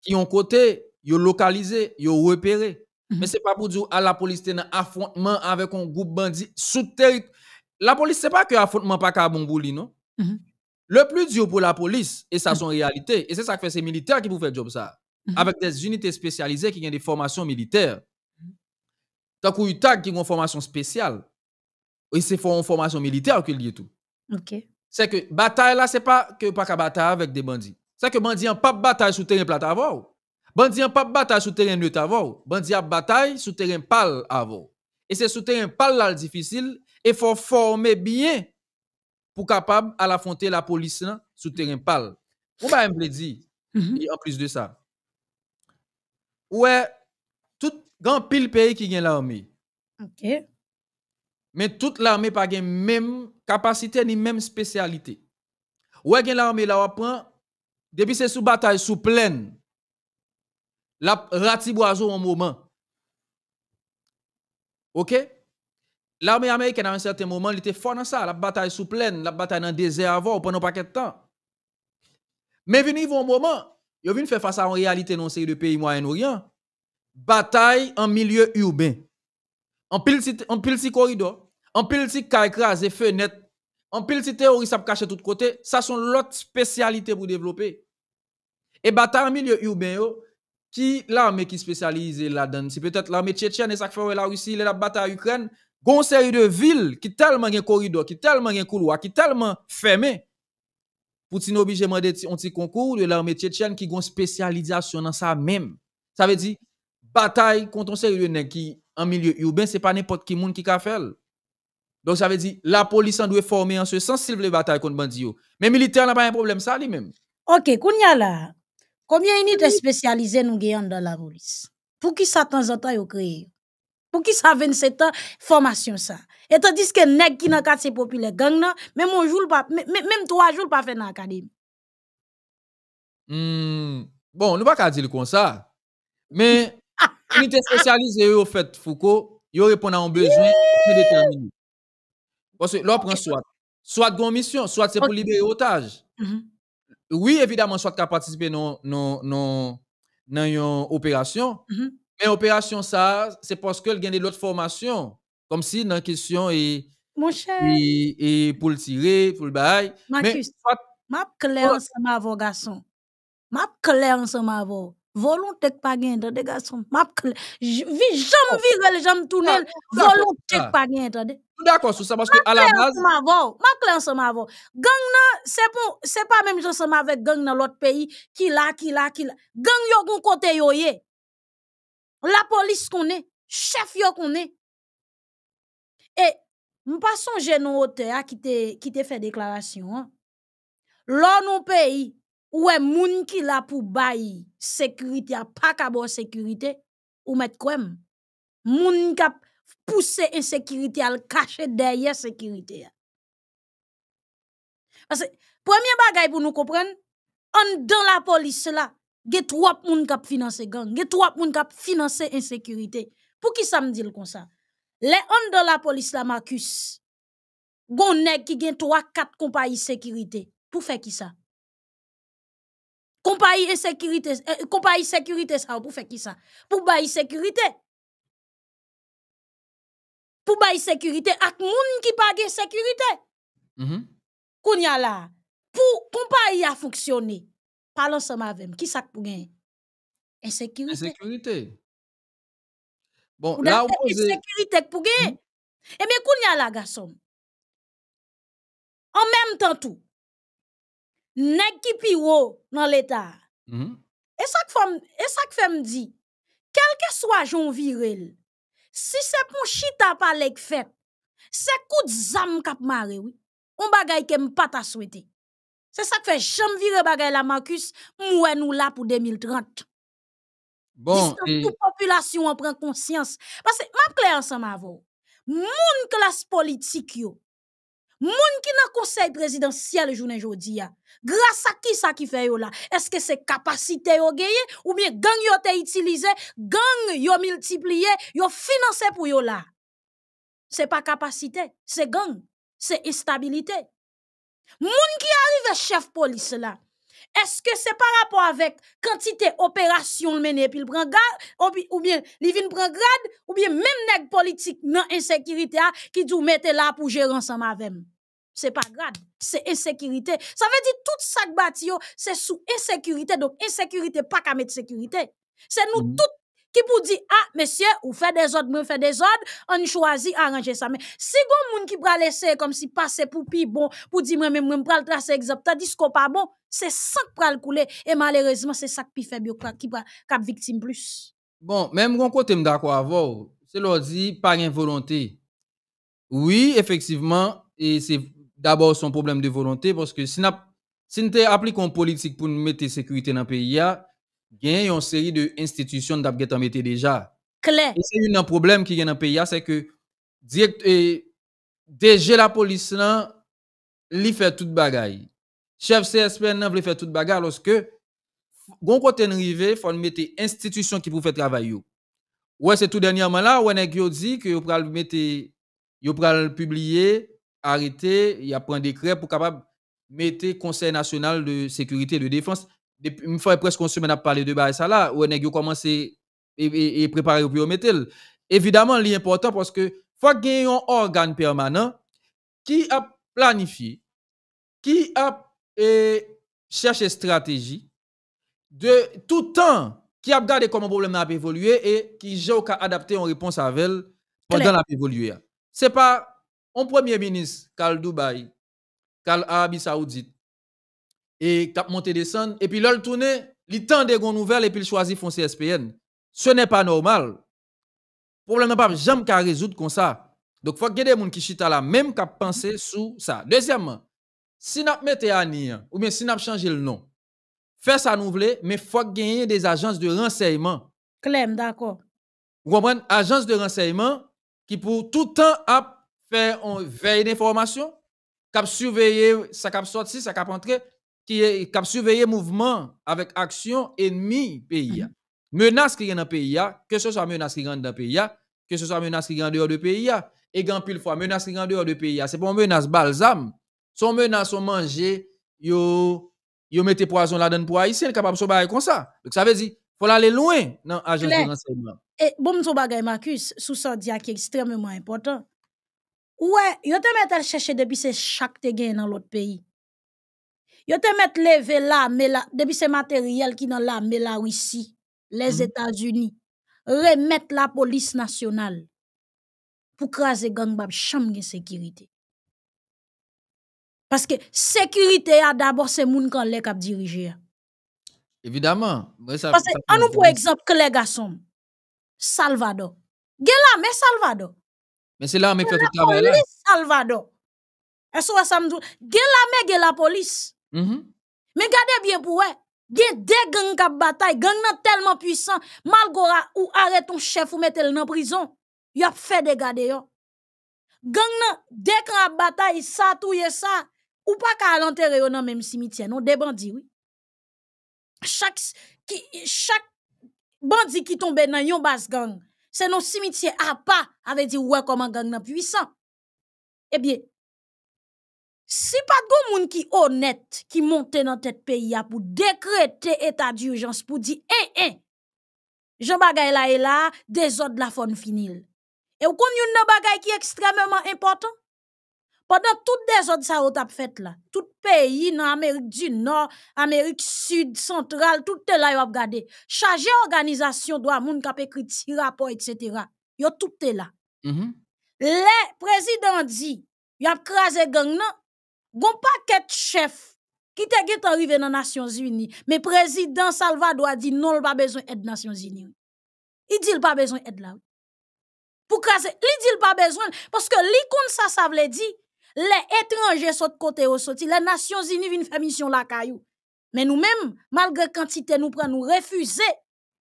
qui ont côté yo localisé yo repéré mais mhm. ce n'est pas pour dire à ah, la police est un affrontement avec un groupe bandit sous terre. La police, ce n'est pas que affrontement pas qu'à bon non? Mhm. Le plus dur pour la police, et ça, mhm. son réalité, et c'est ça que fait ces militaires qui vous le job ça, avec des unités spécialisées qui ont des formations militaires. Tant y y qui ont une formation spéciale, et c'est une formation militaire que lié tout. C'est que bataille là, c'est pas que pas qu'à bataille avec des bandits. C'est que bandits n'ont pas bataille sous terrain plat avant. Bandi an pas bataille sur terrain de avant. Bandi a bataille sur terrain pâle avant. Et c'est sur terrain pal là difficile et faut former bien pour capable à l'affronter la police là sur terrain pal. On pas me dire mhm. en plus de ça. Ouais, tout grand pile pays qui gagne l'armée. OK. Mais toute l'armée pas gagne même capacité ni même spécialité. Ouais, gagne l'armée là on prend depuis c'est sous bataille sous plaine la ratiboiseau en moment. OK L'armée américaine, à un certain moment, elle était fort dans ça. La bataille sous plaine, la bataille dans le désert avant, pendant pas paquet de temps. Mais venu au moment, ils viennent faire face à une réalité dans série de pays Moyen-Orient. Bataille en milieu urbain. En pile en pile corridor, en pile si ka écrasé fenêtre, en pile si théorie ça cacher tout côté, ça sont l'autre spécialité pour développer. Et bataille en milieu urbain qui l'armée qui spécialise là-dedans, c'est peut-être l'armée tchétchène et ça fait la Russie, la bataille à Ukraine, gon série de villes qui tellement un corridor, qui tellement un couloir, qui tellement fermé. pour obligé de un petit concours de l'armée tchétchène qui gon spécialisation dans ça même. Ça veut dire bataille contre une série de qui en milieu urbain, c'est pas n'importe qui monde qui a fait. Donc ça veut dire la police en doit former en ce sens s'il veut bataille contre bandits. Mais militaire n'a pas un problème ça lui-même. OK, Kounia là, Koumyen ini te spesyalize nou geyon dan la roulis? Pou ki sa tan zan tan yo kreye? Pou ki sa 27 an Formasyon sa? E te diske neg ki nan kat se popile gang nan Mem moun joul pa, mem moun 3 joul pa fe nan akademi Hmm Bon nou baka di li kon sa Men Ni te spesyalize yo fet fouko Yo repon nan an bejwen Pou ki deten mi Pou se lor pren swat Swat kon misyon, swat se pou libere otaj Hmm oui, évidemment, soit non, non, participé dans une opération, mm-hmm. mais opération ça, c'est parce que gagne l'autre formation, comme si dans la question et Mon cher. Et, pour le tirer, pour le bail. Ma mais, soit... suis clair ensemble avec garçon. suis clair ensemble avec Volonté pas gain de garçon. M'a vi jam oh, virel jam tournel, volonté ah. pas gain entendre. D'accord sur ça parce que à la base m'a clair ensemble avant. Gang nan c'est pour c'est pas même ensemble avec gang dans l'autre pays qui là qui là qui là. Gang yo gon côté yo ye. La police qu'on est, chef yo qu'on est. Et m pas songer nou auteur qui te qui te fait déclaration. Hein. L'on pays Ouè e moun ki la pou bayi sekurite ya, pa kabo sekurite, ou mèt kouèm. Moun kap pousse insekurite ya, al kache derye sekurite ya. Pase, premier bagay pou nou kompren, an don la polis la, ge twap moun kap finanse gang, ge twap moun kap finanse insekurite. Pou ki sa mdil kon sa? Le an don la polis la, ma küs, goun nek ki gen twap kat kompayi sekurite. Pou fe ki sa? Kou pa e e, yi sekurite sa ou pou fe ki sa? Pou ba yi sekurite? Pou ba yi sekurite ak moun ki pa ge sekurite? Mm-hmm. Kou nye la? Pou, kou pa yi a foksyone? Palonsan ma ve m, ki sak pou gen? En sekurite? En sekurite? Bon, pou da tepe sekuritek pou gen? Mm-hmm. Eme kou nye la gasom? An menm tan tou? nèg qui dans l'état. Et ça que et ça que me dit, quel que soit j'on viril, si c'est pour chita pas lèg fait, c'est coup de zam cap maré oui. On bagay que pas ta souhaité. C'est ça que fait jamais virer bagay la Marcus, moi nous là pour 2030. Bon, et... toute population en prend conscience parce que m'a clair ensemble avou. Mon classe politique yo Moun ki nan conseil présidentiel jounen grâce à grasa ki sa ki fe yo la, eske se capacité yo geye, ou bien gang yo te itilize, gang yo multiplié, yo finanse pou yo la. c'est pas capacité, c'est gang, c'est instabilité. Moun ki arrive chef est-ce que c'est par rapport quantité quantité quantité d'opérations pil ou bien il vient grade, ou bien même neg politique non insécurité qui ki djou là pour gérer ensemble avec avem c'est pas grave, c'est insécurité. Ça veut dire tout ça bâti c'est sous insécurité. Donc insécurité pas qu'à mettre sécurité. C'est nous mm-hmm. tous qui pour dire ah monsieur vous fait des ordres, vous fait des ordres, on choisit arranger ça. Mais si gon moun qui pral laisser comme si passer pour pi bon, pour dire moi même moi pral tracer exemple, ce qu'on pas bon, c'est ça qui pral couler et malheureusement c'est ça qui fait qui cap victime plus. Bon, même gon côté d'accord avec c'est l'ordi dit par Oui, effectivement, et c'est d'abord son problème de volonté, parce que si nous appliquons une politique pour nous mettre sécurité dans le pays, il y a une série d'institutions qui ont été déjà. Et c'est un problème qui est dans le pays, c'est que direct, déjà la police, là, tout fait toute Le Chef CSPN n'a fait toute bagaille lorsque gon côté il faut mettre institution qui pour faire travail ou Ouais, c'est tout dernièrement là, où on a dit que vous pral publier arrêté, il y a pris un décret pour capable mettre Conseil national de sécurité et de défense. une fois presque on semaine a parlé de ça là, où on a commencé et, et préparer au mettre. Évidemment, l'important important parce que faut qu'il un organe permanent qui a planifié, qui a cherché cherché stratégie de tout temps qui a regardé comment le problème a évolué et qui a adapté en réponse à elle pendant la évolué. C'est pas un premier ministre, Kal Dubaï, Kal Arabie Saoudite, et cap monter descend. et puis l'autre tourne, il tend des nouvelles et puis il choisit fond CSPN. Ce n'est pas normal. Problème n'a pas jamais qu'à résoudre comme ça. Donc, il faut que des gens qui chita là, même qu'à penser sur ça. Deuxièmement, si n'a mettez ou bien si n'a changé le nom, faire ça nous voulons, mais faut gagner des agences de renseignement. Clem, d'accord. Vous comprenez? Agences de renseignement qui pour tout temps a faire une veille d'information, cap surveiller ça cap sorti, ça cap entré, qui est cap surveiller mouvement avec action ennemi pays. Mhm. Menace qui est dans le pays, que ce soit menace qui est dans le pays, que ce soit menace qui est en dehors du pays, et grand pile fois menace qui est en dehors du pays, c'est pas une menace balsam, son menace son manger yo yo mette poison là dedans pour haïtien capable se faire comme ça. Donc ça veut dire faut aller loin dans l'agence de renseignement. Et eh, bon son bagay Marcus sous qui est extrêmement important. Ouais, yo te met al chercher depuis se chaque te gen dans l'autre pays. Yo te met là mais là, depuis se materyel ki nan la, mais la ici les mm-hmm. états unis Remettre la police nationale pour craser gang bab de sécurité. Parce que sécurité d'abord c'est se moun kan les kap diriger. ya. Evidemment. Évidemment. an nou pour exemple, les gars Salvador. Gen la, mais Salvador c'est là qui fait tout La police, Salvador. et ce ça Gen la police. Mais gardez bien pour eux. Gen des gangs qui bataille. gangs tellement puissant. Malgora ou arrête ton chef ou mette le en prison. ont fait des gardes. Gang nan, deux gangs qui bataille, ça touye ça. Ou pas qu'à l'enterre yon dans même cimetière. Non, des bandits, oui. Chaque, qui, chaque bandit qui tombe dans yon base gang c'est nos cimetière à ah, pas avait dit ouais comment gang nan puissant Eh bien si pas de monde qui honnête qui monte dans tête pays pour décréter état d'urgence pour dire hein hein je bagaille là et là désordre la fon finil. et vous une nan bagaille qui extrêmement important dans toutes les autres ça ont été fait là, tout pays dans Amérique du Nord, Amérique Sud, Centrale, tout est là, vous avez regardé. Chargé organisation, doit qui ont écrit rapport, etc. tout est là. Mm-hmm. Le président dit, yon krasé gang non? gon paquet chef qui te arrivé dans Nations Unies. Mais le président Salvador dit non, pas besoin d'aide Nations Unies. Il dit pas besoin d'aide là. Pour casser, il dit pas besoin. Parce que l'icône, ça, ça veut dire les étrangers sont de côté les Nations Unies viennent faire mission la caillou. Mais nous-mêmes, malgré quantité nous prenons, nous refusons,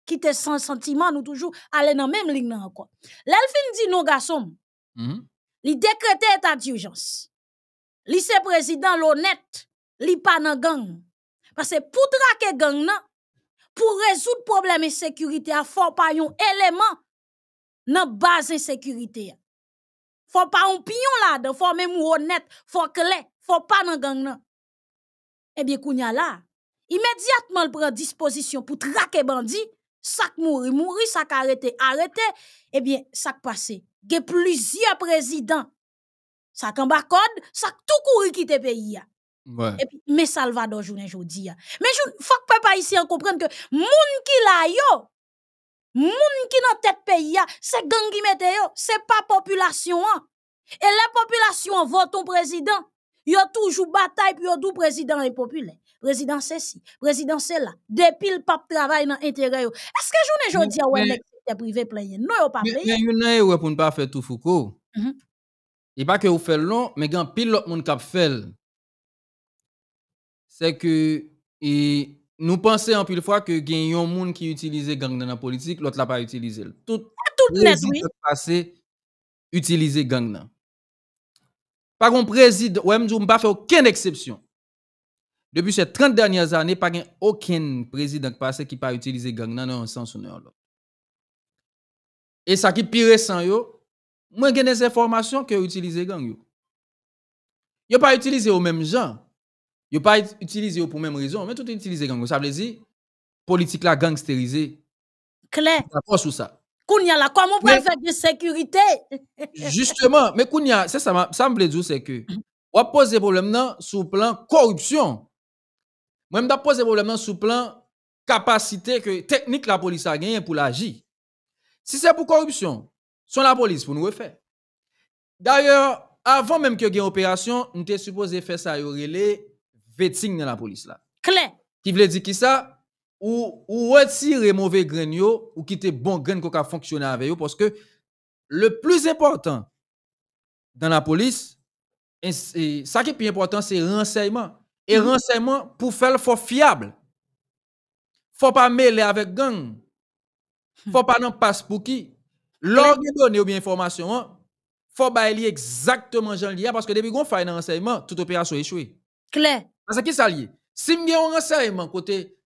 quitter sans sentiment, nous toujours aller dans la même ligne encore. L'Elfin dit non, garçon, mm présidents, il Les état d'urgence. honnêtes. président l'honnête, li pas dans gang. Parce que pour traquer gang, pour résoudre problème de sécurité, il faut pas un élément dans base de sécurité. Faut pas un pion là-dedans, faut même honnête, faut clair, faut pas dans gang Eh bien, Kounia là, immédiatement, il prend disposition pour traquer bandi sac mouri, mouri, sac arrêté, arrêté, eh bien, Il y a plusieurs présidents, sac en bas code, sac tout couru quitter pays. Ouais. Et puis, mais Salvador, journée, jodi. Mais faut que les ici comprendre que, moun qui la yo, moun ki nan tête pays c'est se gang qui mette yo, se population hein. Et la population vote ton président, yo toujours bataille pour yo tout président impopulaire. Président c'est si, président c'est là. Depuis le pape travail dans intérêt Est-ce que journée jodi a ouais l'exécutif privé plein? Non, yo pa plein. Mais yon ne yon pou pas faire tout Foucault. Mm mm-hmm. Et pas que vous faites long, mais quand pile l'autre monde qui fait, c'est que, et, nous pensons en pile fois que des monde qui utilise gang dans la politique, l'autre l'a pas utilisé. Tout tout net oui. passé utiliser gang nan. Par contre président, ouais n'a pas fait aucune exception. Depuis ces 30 dernières années, pas aucun président passé qui pas utilisé gang nan dans un sens ou dans l'autre. Et ça qui est pire sans yo, moi j'ai des informations que utilisé gang yo. Yo pas utilisé aux mêmes gens. Yo pas utilisé pour même raison, mais tout utilisé gang. Ça veut dire politique la gangstérisée. Claire. D'accord sur ça. Kounia la, comment on faire de sécurité Justement, mais Kounia, c'est ça ça me dire c'est que on pose problème problèmes sous plan corruption. Moi-même d'a poser problème sous sous plan capacité que technique la police a gagné pour l'agir. Si c'est pour corruption, sont la police pour nous refaire. D'ailleurs, avant même que une opération, on était supposé faire ça vetting dans la police là. Qui veut dire qui ça ou, ou retirer mauvais grain ou quitter bon grain qui a fonctionné avec eux parce que le plus important dans la police et ça qui est plus important c'est renseignement et mm. renseignement pour faire faut fiable. Faut pas mêler avec gang. Hmm. Faut pas non passe pour qui. Lorsque vous ou bien information, hein, faut bailler exactement Jean Lia hein, parce que depuis qu'on fait un renseignement, toute opération échoue. Claire. Parce que ça lié. Si je un renseignement côté,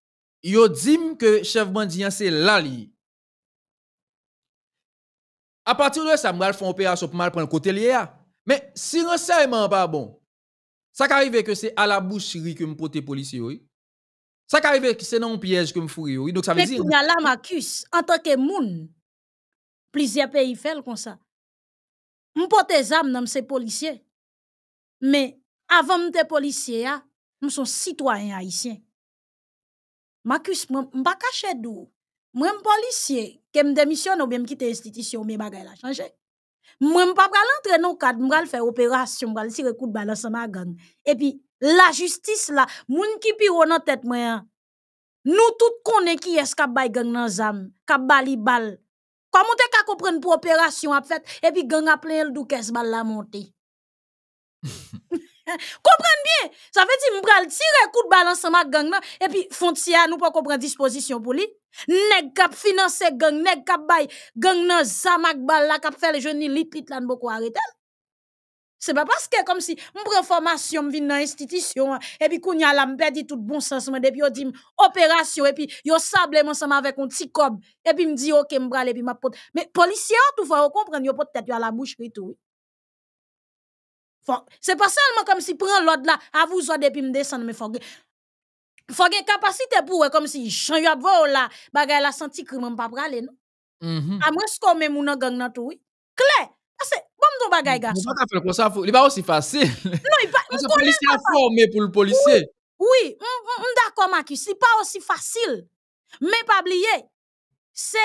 yo dit que chef bandit hein, c'est là À partir de ça, je vais opération pour mal prendre le côté lié. Hein. Mais si renseignement pas bon, ça qui arrive que c'est à la boucherie que me pote policier oui. Ça qui arrive que c'est dans un piège que me fourri oui. Donc ça veut dire Mais là Marcus, en tant que moun, plusieurs pays font comme ça. M pote zam nan c'est policier. Mais avant m'te policier hein, Nou son sitwanyen haisyen. M'akus, m'ba kache d'ou. Mwen m'polisye, ke m'demisyon ou m'yem kite institisyon, m'yem bagay la chanje. Mwen m'pa pralantre nou kad, m'ral fè operasyon, m'ral si rekout bala sa m'a gang. E pi la justis la, moun ki pi ronan tet mwen. Nou tout konen ki es kap bay gang nan zam, kap bali bal. Kwa moun te kakopren pou operasyon ap fèt, e pi gang ap len el dou kes bal la monte. Ha! Comprenez bien. Ça veut dire que je tirer coup de balance avec ma gang. et puis, Fontia, nous pas comprendre disposition pour lui. Nèg cap financer gang, nèg cap bay, gang nan zamak bal la cap les le jeuni lit lit lan beaucoup arrêter. C'est pas parce que comme si m'pren formation venir dans institution, et puis a la m'perdi tout bon sens m'en depuis yon dim opération, et puis yon sable ensemble avec un petit cob et puis me dit ok m'bral et puis ma m'apote. Mais policier tout fa yon comprenne yon pot tête à la bouche et tout. C'est pas seulement comme si prend l'ordre là, à vous soit depuis me descendre mais il faut que... faut une capacité pour comme si Jean Yabo là, bagaille la senti crime pas parler, non. Mhm. À moins qu'on même on gang dans tout oui. Clair. Parce bon ton bagaille mm-hmm. garçon. Pas faire comme ça, il pas aussi facile. Non, il pas on formé pour le policier. Oui, on d'accord ma Ce c'est pas aussi facile. Mais pas oublier. C'est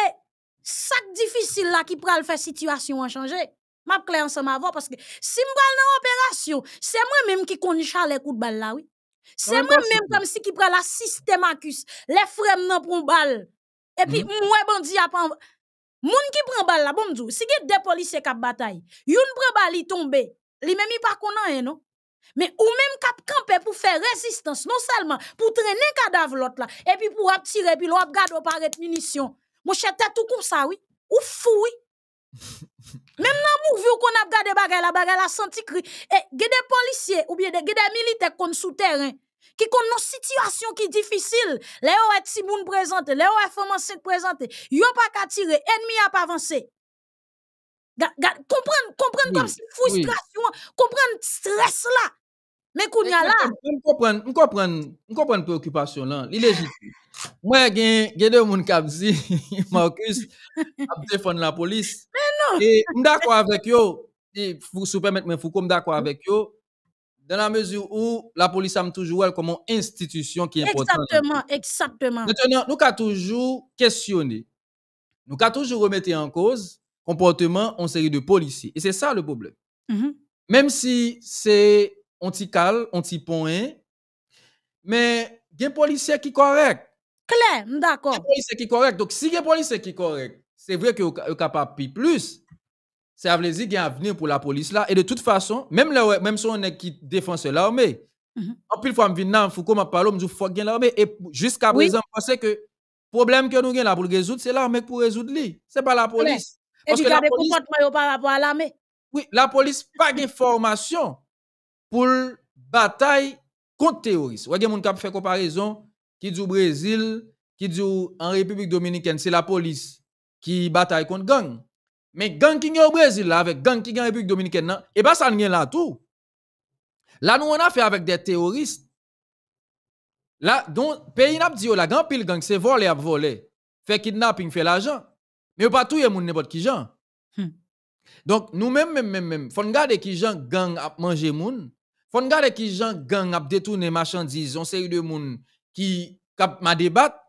ça difficile là qui prend faire faire situation en changer m'a ensemble parce que si m'gal dans opération c'est moi même qui connais les coups de balle là oui c'est moi même comme si qui prend la système acus les frères m'n pour balle et puis hmm. moi bandi a prend moun qui prend balle là bon dieu si que des policiers cap bataille une prend balle il tombe li même il pas connait non mais ou même cap camper pour faire résistance non seulement pour traîner cadavre là et puis pour tirer puis le garde par munition mon j'étais tout comme ça oui ou fou oui même nan mouvi vu kon ap gade bagay la, bagay la santi kri. Eh, gen des policiers, ou bien gede milite militaires qu'on souterrain Ki kon non situation ki difficile Le ou et Simoun prezante, le ou et Fomansek prezante. Yo pa katire, enmi ap avance. Kompren, kompren oui, kom si frustration, oui. kompren stress la. mais koun ya la. M kompren, m kompren, la, kompren préoccupation Li moi Moi, gen, gen de moun kabzi, Marcus, ap defon la police et je suis d'accord avec vous, Et vous mais je d'accord avec vous, Dans la mesure où la police a toujours elle comme une institution qui est importante. Exactement, exactement. Maintenant, nous avons toujours questionné. Nous avons toujours remetté en cause le comportement en série de policiers. Et c'est ça le problème. Mm-hmm. Même si c'est anti-cal, anti point, mais il y a des policiers qui sont corrects. Claire, d'accord. Il y des policiers qui correct. Donc, si il y a des policiers qui sont c'est vrai que est capable plus. Ça veut dire qu'il y a un avenir pour la police là. Et de toute façon, même, même si on est qui défense l'armée, mm -hmm. en plus, fois, je Foucault m'a parlé, qu'il faut l'armée. Et jusqu'à présent, je pense que le problème que nous avons là pour résoudre, c'est l'armée pour résoudre. Ce n'est pas la police. Et Parce n'as pas de des comportement par rapport à l'armée. Oui, la police n'a pas de formation pour bataille contre terroristes. Vous avez qui fait comparaison, qui dit au Brésil, qui dit en République dominicaine, c'est la police qui bataille contre gang. Mais gang qui est au Brésil là, avec gang qui est en République Dominicaine là, et pas ça n'est là tout. Là, nous on a fait avec des terroristes. Là, donc, pays n'a pas dit, la gang pile hmm. gang, c'est voler à voler. Fait kidnapping, fait l'argent. Mais pas tout y monde n'importe qui gens. Donc, nous même, même, même, faut regarder qui gens gang a manger moun. Faut regarder qui gens gang a détourner marchandises, on sait de moun qui cap ma débat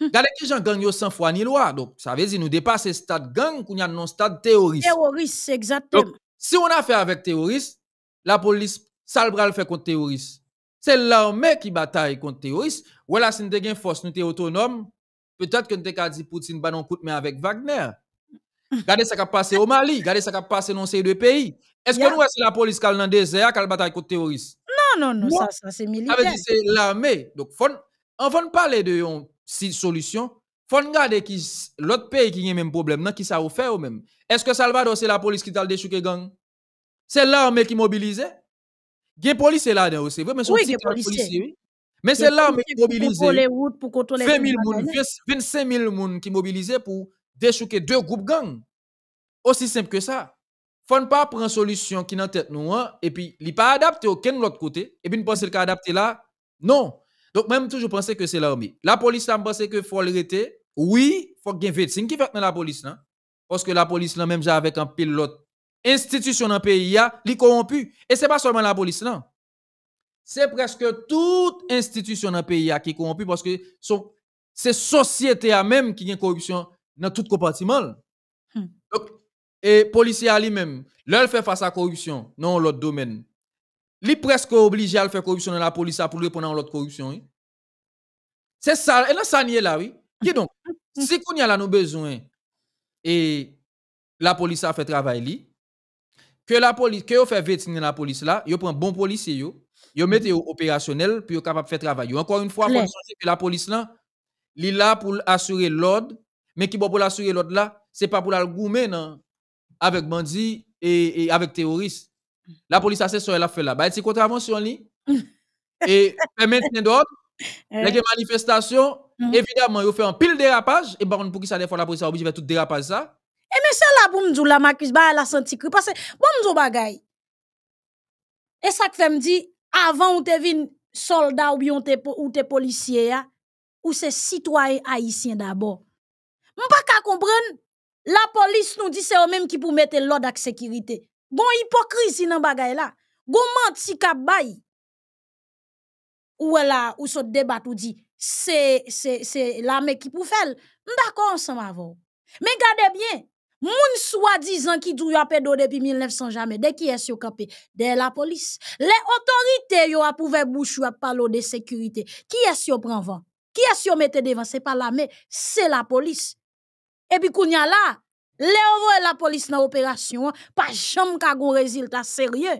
Regardez hmm. qui j'en gagne 100 fois ni loi. Donc, ça veut dire nous dépasser stade gang, qu'on y a non stade terroriste. Terroriste, exactement. si on a affaire avec terroriste, la police, ça le fait contre terroriste. C'est l'armée qui bataille contre terroriste. Ou là, si nous avons force, nous sommes autonome, peut-être que nous avons dit Poutine, bah non, coûte, mais avec Wagner. Gardez ce qui a passé au Mali, regardez ce qui a passé dans ces deux pays. Est-ce que nous, c'est la police qui a dans le désert, qui a bataille contre terroriste? Non, non, non, ça, ça c'est militaire. Ça veut dire c'est l'armée. Donc, on va parler de si solution, faut regarder qui l'autre pays qui a même problème, qui ça fait ou même. Est-ce que Salvador c'est la police qui t'a déchouqué gang? C'est l'armée qui mobilisait? Gen police là dedans c'est mais son Mais c'est l'armée qui mobilise 20 000 moun, 25 000 moun qui mobilisait pour déchouquer deux groupes gang. Aussi simple que ça. Faut ne pas prendre solution qui dans tête hein, et puis il pas adapté aucun l'autre côté et puis ne pas qu'à adapter là. Non. Donc, même toujours je que c'est l'armée. La police, là, je pensais que faut l'arrêter. Oui, faut qu'il y ait qui fait dans la police, Parce que la police, là, même avec un pilote institution dans le pays, est corrompu. Et c'est pas seulement la police, non. C'est presque toute institution dans le pays qui est corrompue parce que c'est société à même qui a corruption dans tout compartiment. Hmm. Donc, et policier lui-même, leur fait face à la corruption, dans l'autre domaine li presque obligé à faire corruption dans la police pour répondre à l'autre corruption. C'est ça, et là, ça n'y là, oui. donc, mm. si qu'on y a là besoin, et la police a fait travail li, que la police, que fait vétériner la police là, prenez prend bon policier yo, yo un opérationnel, puis capable faire travail Encore une fois, que la police là, li là pour assurer l'ordre, mais qui va pour assurer l'ordre là, c'est pas pour la goumer avec bandits et, et avec terroristes. La police a cessé elle a fait là. Bah, c'est contravention, li. et fait maintenir d'autres. Les manifestations, mm. évidemment, ils ont fait un pile dérapage. Et bah, on pour qui s'en des fois, la police a obligé de faire tout dérapage, ça. Et eh, mais ça, là, pour dire la Marcus, bah, elle a senti que, parce que, bon, m'dou, bagay. Et ça que fait me dit, avant, ou te vin soldat ou bien ou te policier, ou c'est citoyen haïtien d'abord. M'pas qu'à comprendre, la police nous dit, c'est eux-mêmes qui pour mettre l'ordre avec sécurité. Gon hypocrisie nan bagay la. Gon menti kap bay. Ou la, ou sot debat ou di, se, se, c'est la me ki pou fel. on s'en ma Mais Mais gade bien, Moun disant ki dou yo apedo depuis 1900 jamais. de ki es yo kape? De la police. Les autorités yo apouve bouchou ou ap de sécurité. Qui es yo Qui Ki es yo mette devant? Se c'est la me, c'est la puis, y y a là le ouvre la police dans l'opération, pas jamais qu'à un résultat sérieux.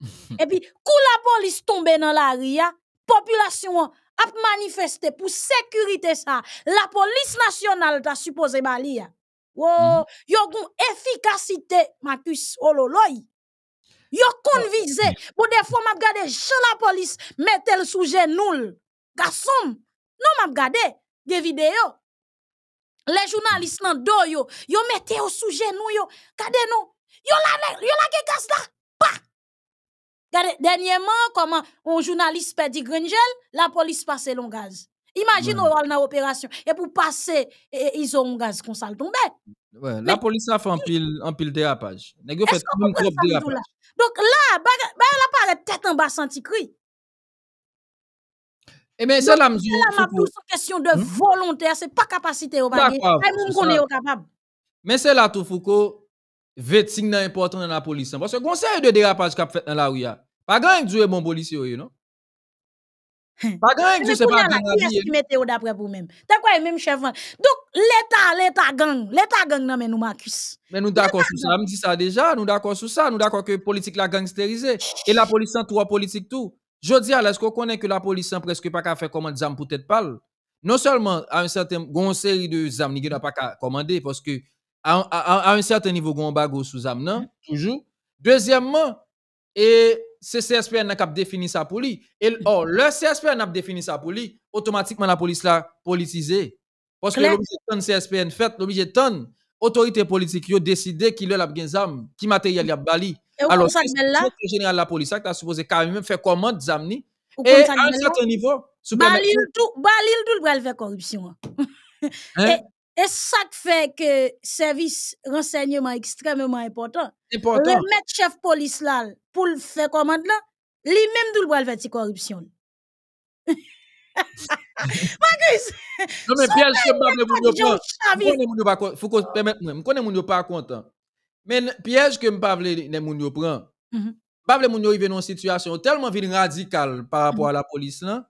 Et puis, quand la police tombe dans la ria, population a manifesté pour sécurité ça. La police nationale t'a supposé balia. Wow, mm -hmm. yo une efficacité Marcus Ololoy. Yo kon convise. bon des fois m'a gade chan la police mettel sous genoul. Garçon, non m'a gade des vidéos. Les journalistes nan do yo, yo mette yo sous genou yo. Gade nou, yo la, yo la gaz la, pa! Gade, dernièrement, comment un journaliste perdit Gringel, la police passe le gaz. Imagine ouais. on a opération, et pour passer, ils ont un gaz qu'on s'al tombe. Ouais, la police a fait un pile, un pile dérapage. fait un gros dérapage. Donc là, ba, la paraît tête en bas sans cri. Mais eh bien, c'est la mesure. C'est question de hmm? volonté, c'est pas capacité au capable. Mais c'est là tout Foucault vetting nan important dans la police hein. parce que conseil de dérapage qu'a fait dans la rue hein. pas grand du bon policier non hmm. pas grand eh Dieu ben, c'est pas grand qui est mettez d'après vous même t'as quoi même chef hein? donc l'état l'état gang l'état gang non mais nous Marcus mais nous d'accord sur ça me dit ça déjà nous d'accord sur ça nous d'accord que politique la gangsterisée et la police en trois politique tout dis à est-ce qu'on connaît que la police n'a presque pas qu'à faire commande zam pour tête pâle? Non seulement à un certain une série de zam n'a pas qu'à commander parce que à, un certain niveau qui sous non, mm-hmm. toujours. Deuxièmement, et c'est CSPN qui a défini sa pour lui. Et or, le CSPN a défini sa pour automatiquement la police l'a politisé. Parce que l'objet de CSPN fait, l'objet de autorité politique a décidé qui le la qui matériel a bali. Alors, c'est général de la police qui a supposé quand même faire commande Zamni. Et à un certain niveau, Balil tout, balil tout le faire corruption. Hein. Hein? Et ça fait que service renseignement extrêmement important. Important. Le mettre chef police là pour le faire commande là, lui-même tout le faire corruption. Marcus! Non, mais bien je ne sais pas, je ne sais pas, je ne sais pas, je ne sais pas, je ne pas, mais piège que je ne veux mm-hmm. pas que les gens pas les gens une situation tellement radicale par rapport à la police. Là.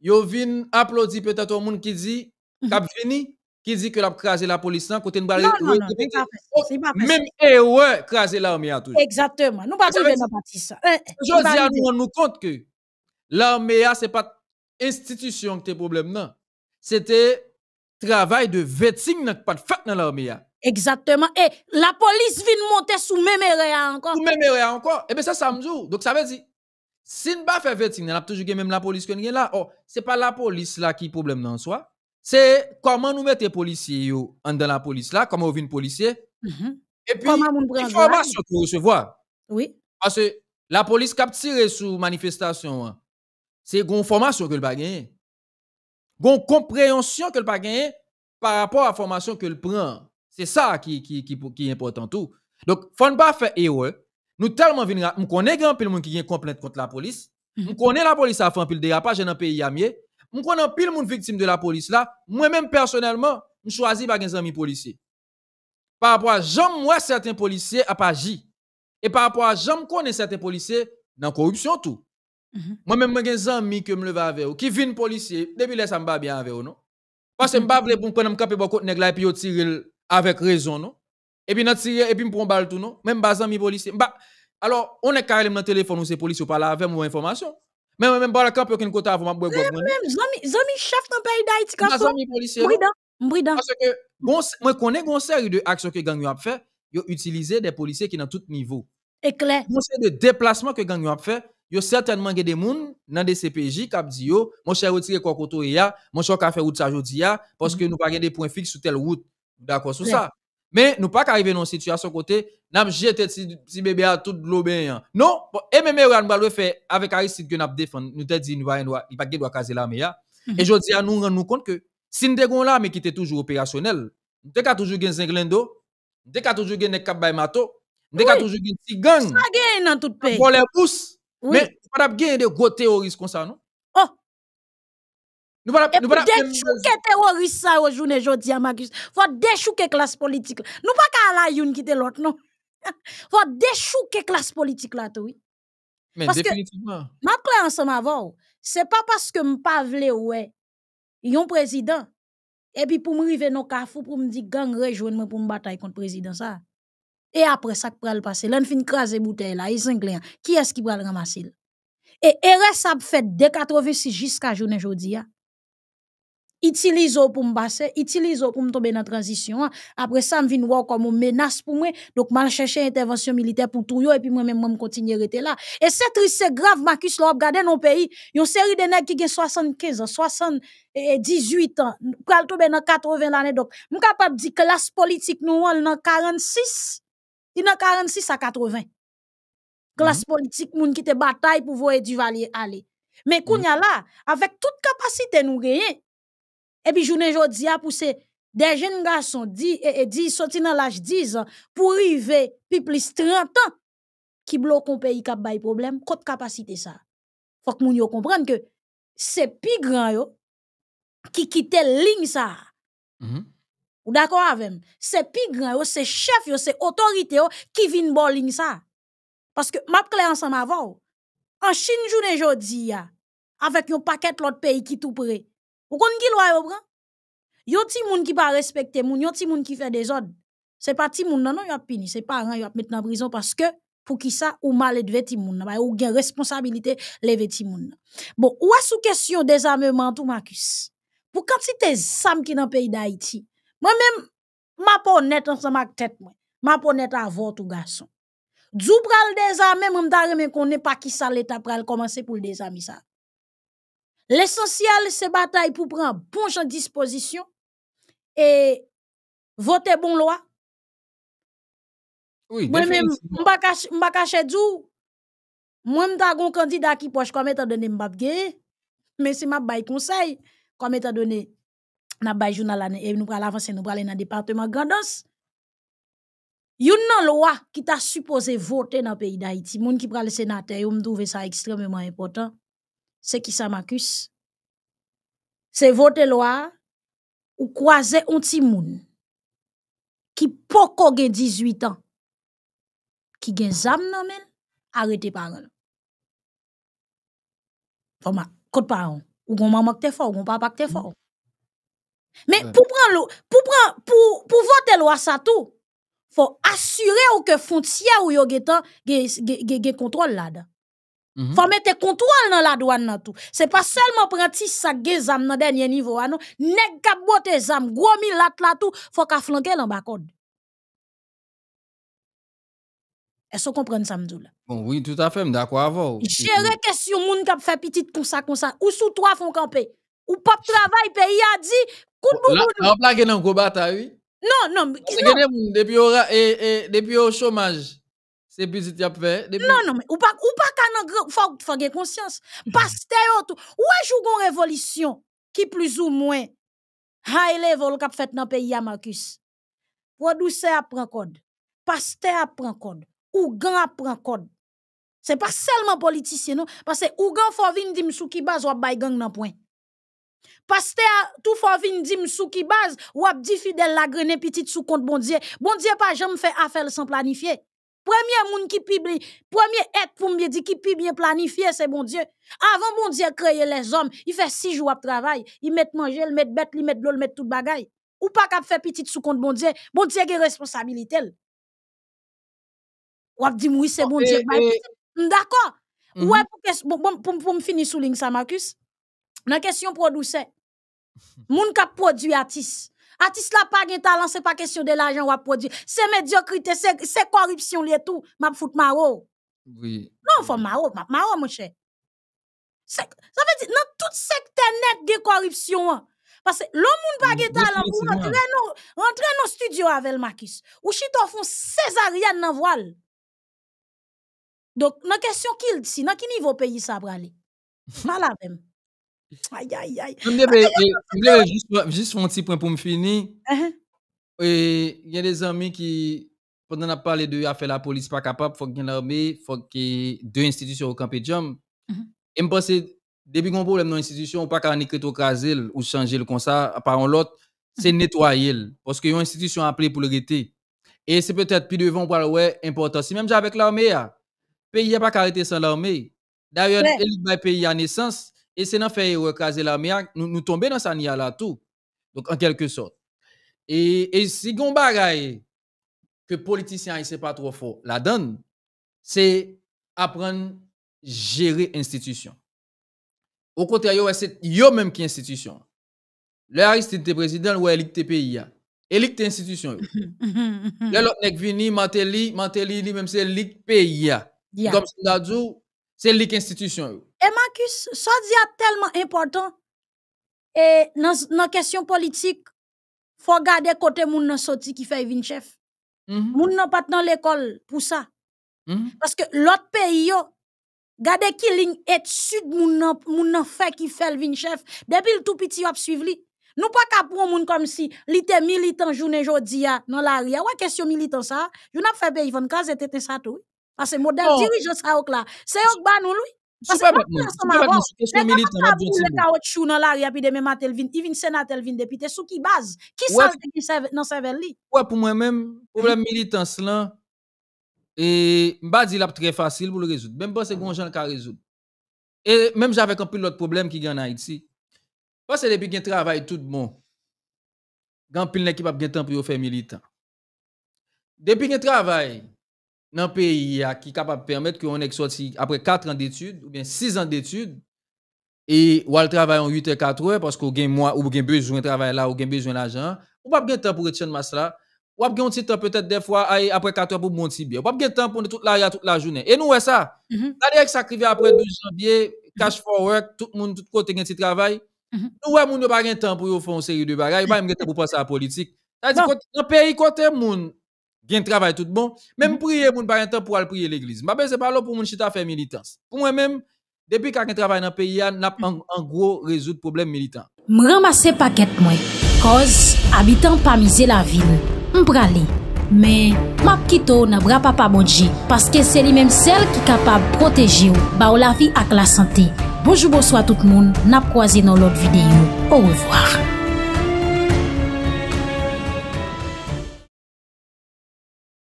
Yo applaudir applaudi peut-être au monde qui dit qu'a mm-hmm. qui dit que l'a craser la police là côté non, non, non, même et ouais craser l'armée à toujours. exactement nous pas trouver dans partie ça eh, eh, je dis à nous nous compte que l'armée ce c'est pas institution qui tes problème non c'était travail de vetting n'a pas de fait dans l'armée là Exactement. Et la police vient monter sous même erreur encore. Sous même encore. Et eh bien, ça, ça me joue. Donc, ça veut dire, si nous pas fait vetting, nous avons toujours même la police que nous là. Oh, n'est pas la police là qui problème dans soi. C'est comment nous mettons les policiers dans la police là, comment on vient policier. Mhm. Et puis, l'information que vous Oui. Parce que la police capture sous manifestation, hein, c'est une formation que le pas Une compréhension que le pas par rapport à la formation que le prend. C'est ça qui, qui, qui, est important tout. Donc, faut ne pas faire erreur. Nous tellement venir, nous connais grand pile monde qui est complainte contre la police. Mhm. Nous connaissons la police à fait un pile dérapage dans un pays amier. Nous connaissons pile monde victime de la police là. Moi-même personnellement, je choisis pas un policiers Par rapport à j'aime moi certains policiers n'ont pas agi. Et par rapport à j'aime connais certains policiers dans la corruption tout. Mhm. Moi-même, j'ai des amis qui me lèvent avec eux, qui vient policiers, depuis là, ça me va bien avec eux, non? Parce que je mhm. ne veux pas pour me capte beaucoup de et puis tirer avec raison, non? Et puis, nous et puis, on balle tout, non? Même pas amis policiers. Bah, alors, on est carrément dans le téléphone où c'est policiers parlent avec moi information. Mais même, pas la camp, aucun côté avant, moi, Même, zami, chef dans le pays d'Haïti, Parce que, moi, connais une série de actions que gang a fait, ils utilisé des policiers qui sont dans tout niveau. Et clair. Bon, c'est de déplacement que gang a fait yo certainement des gens dans des CPJ qui ont dit « mon cher retire kokoto ya mon cher ka fait route ça, jodi parce mm. que nous pas des points fixes sur telle route D'accord sur ça. Mais nous pas arriver dans une situation côté, n'a jeté si bébé à tout l'eau ben, hein. Non, et même on le faire avec Aristide que nous avons défendu, nous avons dit nous pas il pas doit caser l'armée hein. mhm. Et je dis à nous rendre compte que si nous avons l'armée qui était toujours opérationnelle, nous avons toujours un Zenglendo, nous avons toujours un Cap Mato, nous avons toujours gain petit gang. Nous dans tout pays. Pour les bourses. Mais pas gain de gros terroristes comme ça non. Oh, nous voilà, nous voilà. Déchouquer terroriste ça au aujourd'hui, à Marcus. Faut déchouquer classe politique. Nous pas qu'à la qui quitter l'autre non. Faut déchouquer classe politique là tout Mais définitivement. M'a clé ensemble avant. C'est pas parce que m'pa vle ouais. un président. Et puis pour m'river non kafou pour me dire gang rejoindre pour me bataille contre président ça. Et après ça qui pral passer, l'on fin craser bouteille là, ils cinglent. Qui est-ce qui le ramasser? Et RSA a fait des 86 jusqu'à journée jodi pour pour passer, utilise au pour me tomber dans transition. Après ça, me vin voir comme une menace pour moi. Donc mal chercher intervention militaire pour tout yo, puis moi-même, moi kontinye rester là. Et c'est triste c'est grave Marcus là ap gade nan y Une série de nègres qui ont 75 ans, 78 ans pour tomber dans 80 Donc, moi m'm capable dire dire classe politique nous, on dans 46, est dans 46 à 80. Classe mhm. politique, -hmm. qui moun te bataille pour voir Duvalier aller. Mais mhm. Kounia là, là toute toute capacité nous et puis, journée dis, a des jeunes garçons, 10 et dans l'âge 10 ans, pour arriver, puis plus 30 ans, qui bloquent un pays qui a des problème, quoi capacité ça? Faut que moun yo comprenne que c'est plus grand yo qui quitte ligne ça. Mhm. d'accord avec moi? C'est plus grand yo, c'est chef yo, c'est autorité yo qui vient la ligne ça. Parce que, ma clair ensemble avant, en Chine, journée aujourd'hui, avec un paquet de l'autre pays qui tout prêt, Ou konn ki lwa yo bran? Yo ti moun ki pa respekte moun, yo ti moun ki fe de zon. Se pa ti moun nanon yo ap pini, se pa ran yo ap met nan brison paske pou ki sa ou male dve ti moun nan, bay ou gen responsabilite leve ti moun nan. Bon, ou asou kesyon de zame mantou makis? Pou kat si te zam ki nan peyi da iti, mwen men, ma pou net ansan mak tetman, ma pou net avot ou gason. Dzu pral de zame, mwen mtare men konen pa ki sa leta pral koman se pou l de zame sa. L'essentiel c'est bataille pour prendre bon en disposition et voter bon loi. Oui, mwen men même pas caché pas moi mta gon je ki poche kom etan donné mais c'est mais se map bay konsey, donné je na nap bay jounal nous e nou pral nous nou pral département. département departement grandos. a nan loi qui ta supposé voter nan pays moun ki yo trouvent ça extrêmement important c'est qui ça Marcus c'est voter loi ou croiser un petit monde qui poko gen 18 ans qui gen jamais nan men arrêté parent Foma, kote parent ou mon maman qui t'es fort ou gon papa qui t'es fort mais pour prendre pour prendre pour pour voter loi ça tout faut assurer que frontière ou yo gen gen gen contrôle là-dedans Mhm. Faut mettre contrôle dans la douane dans tout. C'est pas seulement prendre petit sac de zam dans dernier niveau hein, non, nèg k'ap zam, gros milat là tout, faut qu'a flanquer dans bakode. Est-ce qu'on comprend ça m'dou là Bon oui, tout à fait, d'accord avec vous. Gérer question moun k'ap fait petite comme ça comme ça ou sous trois font camper. Ou pas travail pays a dit coup de boulot. La plaque dans gros bataille oui. Non, non, non. Depuis au chômage c'est plus petit y a fait non non mais ou pas ou pas qu'un grand faut faut gagner conscience mm. pasteur tout ou est une révolution qui plus ou moins high level qu'a fait dans pays à Marcus produce a prend code pasteur a prend code ou grand a prend code c'est pas seulement politicien non parce que ou grand faut venir dire sous qui base ou bay gang dans point pasteur tout faut venir dire sous qui base ou dit fidèle la grenée petite sous compte bon dieu bon dieu pas jamais fait affaire sans planifier Premier monde qui publie, premier être pour me dire qui bien planifier, c'est bon Dieu. Avant bon Dieu créer les hommes, il fait six jours de travail, il met manger, il met bête, il met l'eau, il met tout bagaille. Ou pas qu'à faire petit sous compte bon Dieu, bon Dieu a responsabilité. Ou a dit oui, c'est bon Dieu. Bah, D'accord. Ouais, mhm. pour me finir sous ligne ça Marcus. La question produit, qui qui produit artiste Artiste la pas de talent, c'est pas question de l'argent ou produire. C'est médiocrité, c'est corruption lié tout. M'a fout maro. Oui. Non, faut maro, maro mon cher. Ça veut dire dans tout secteur net de corruption. Hein. Parce que l'homme n'a pas de talent pour rentrer dans le studio avec le Marquis. Ou chito font césarienne dans voile. Donc, la question qu'il dit, dans quel niveau pays ça va aller? Mal même. Aïe, aïe, aïe. Juste un petit point pour me finir. Uh-huh. Il y a des amis qui, pendant qu'on a parlé de faire la police pas capable, il faut qu'il y ait l'armée, il faut qu'il y deux institutions au campé jam. Uh-huh. Et je pense, depuis qu'on a un problème dans l'institution, pas qu'on écrit au ou changer le comme à par l'autre, uh-huh. c'est nettoyer. Parce qu'il y a une institution appelée pour le guetter Et c'est peut-être plus devant pour ouais important. Si même avec l'armée, le ah, pays n'a pas arrêter sans l'armée. D'ailleurs, le pays à naissance, et c'est dans fait écraser la mer, nous, nous tomber dans sa nia là tout. Donc, en quelque sorte. Et, et si on bagaille que politicien, c'est pas trop fort, la donne, c'est apprendre gérer institution. Au contraire, c'est yo même qui institution. Le Aristide était président, ou élite pays. Elik te institution l'autre Le lot Mateli Mateli lui même c'est élite pays comme peyi ya. Se lik institisyon yo. E Marcus, sa diya telman important. E nan kesyon politik, fwa gade kote moun nan soti ki fèl vinchef. Mm-hmm. Moun nan pat nan l'ekol pou sa. Mm-hmm. Paske lot peyo, gade ki ling et sud moun nan fèl vinchef. Depil tout piti wap suiv li. Nou pa kapwoun moun kom si, li te militan jounen jodi ya nan la ria. Wak kesyon militan sa? Joun ap fè bè yvon, kan zet eten sa tou? Pase modele dirijans a yon la. Se yon ban ou lou. Pase baki yon sa ma bon. Men ganda api pou leta ot chou nan la riyapide men matte lvin, even senate lvin depite sou ki baz. Kisa yon nan serve li. Ouè pou mwen men, pou vlè militans lan, mbadil api tre fasil pou lou rezout. Men bon se yon jen la ka rezout. E menm javek anpil lot problem ki gen na iti. Pase depi gen travay tout bon. Gampil nekip ap gen tempri yo fe militans. Depi gen travay, dans le pays qui est capable de permettre qu'on ait sorti après 4 ans d'études ou bien 6 ans d'études et ou travaille travaille en 8 et 4 heures parce qu'on a ou besoin de travail là ou a besoin d'argent ou pas de temps pour retirer masse là ou pas de temps peut-être des fois après 4 heures pour monter bien ou pas de temps pour toute la journée et nous c'est ça d'ailleurs ça arrive après 2 janvier cash for work tout le monde tout le côté un petit travail mm-hmm. nous ouais n'avons pas de temps pour faire une série de bagages pas gagne temps pour penser à la politique c'est-à-dire dans pays côté monde Gen travay tout bon, men m priye moun bar yon tan pou al priye l'eglise. Mabè se balo pou moun chita fè militans. Pou mwen men, depi kak gen travay nan peyi ya, nap an gro rezout problem militans. M ramase paket mwen, koz abitan pa mize la vil, m prali. Men, map kito nan bra pa pa modji, paske se li men sel ki kapab proteji ou, ba ou la vi ak la sante. Bojou bojou a tout moun, nap kwa zi nan lot videyo. Ou revoar.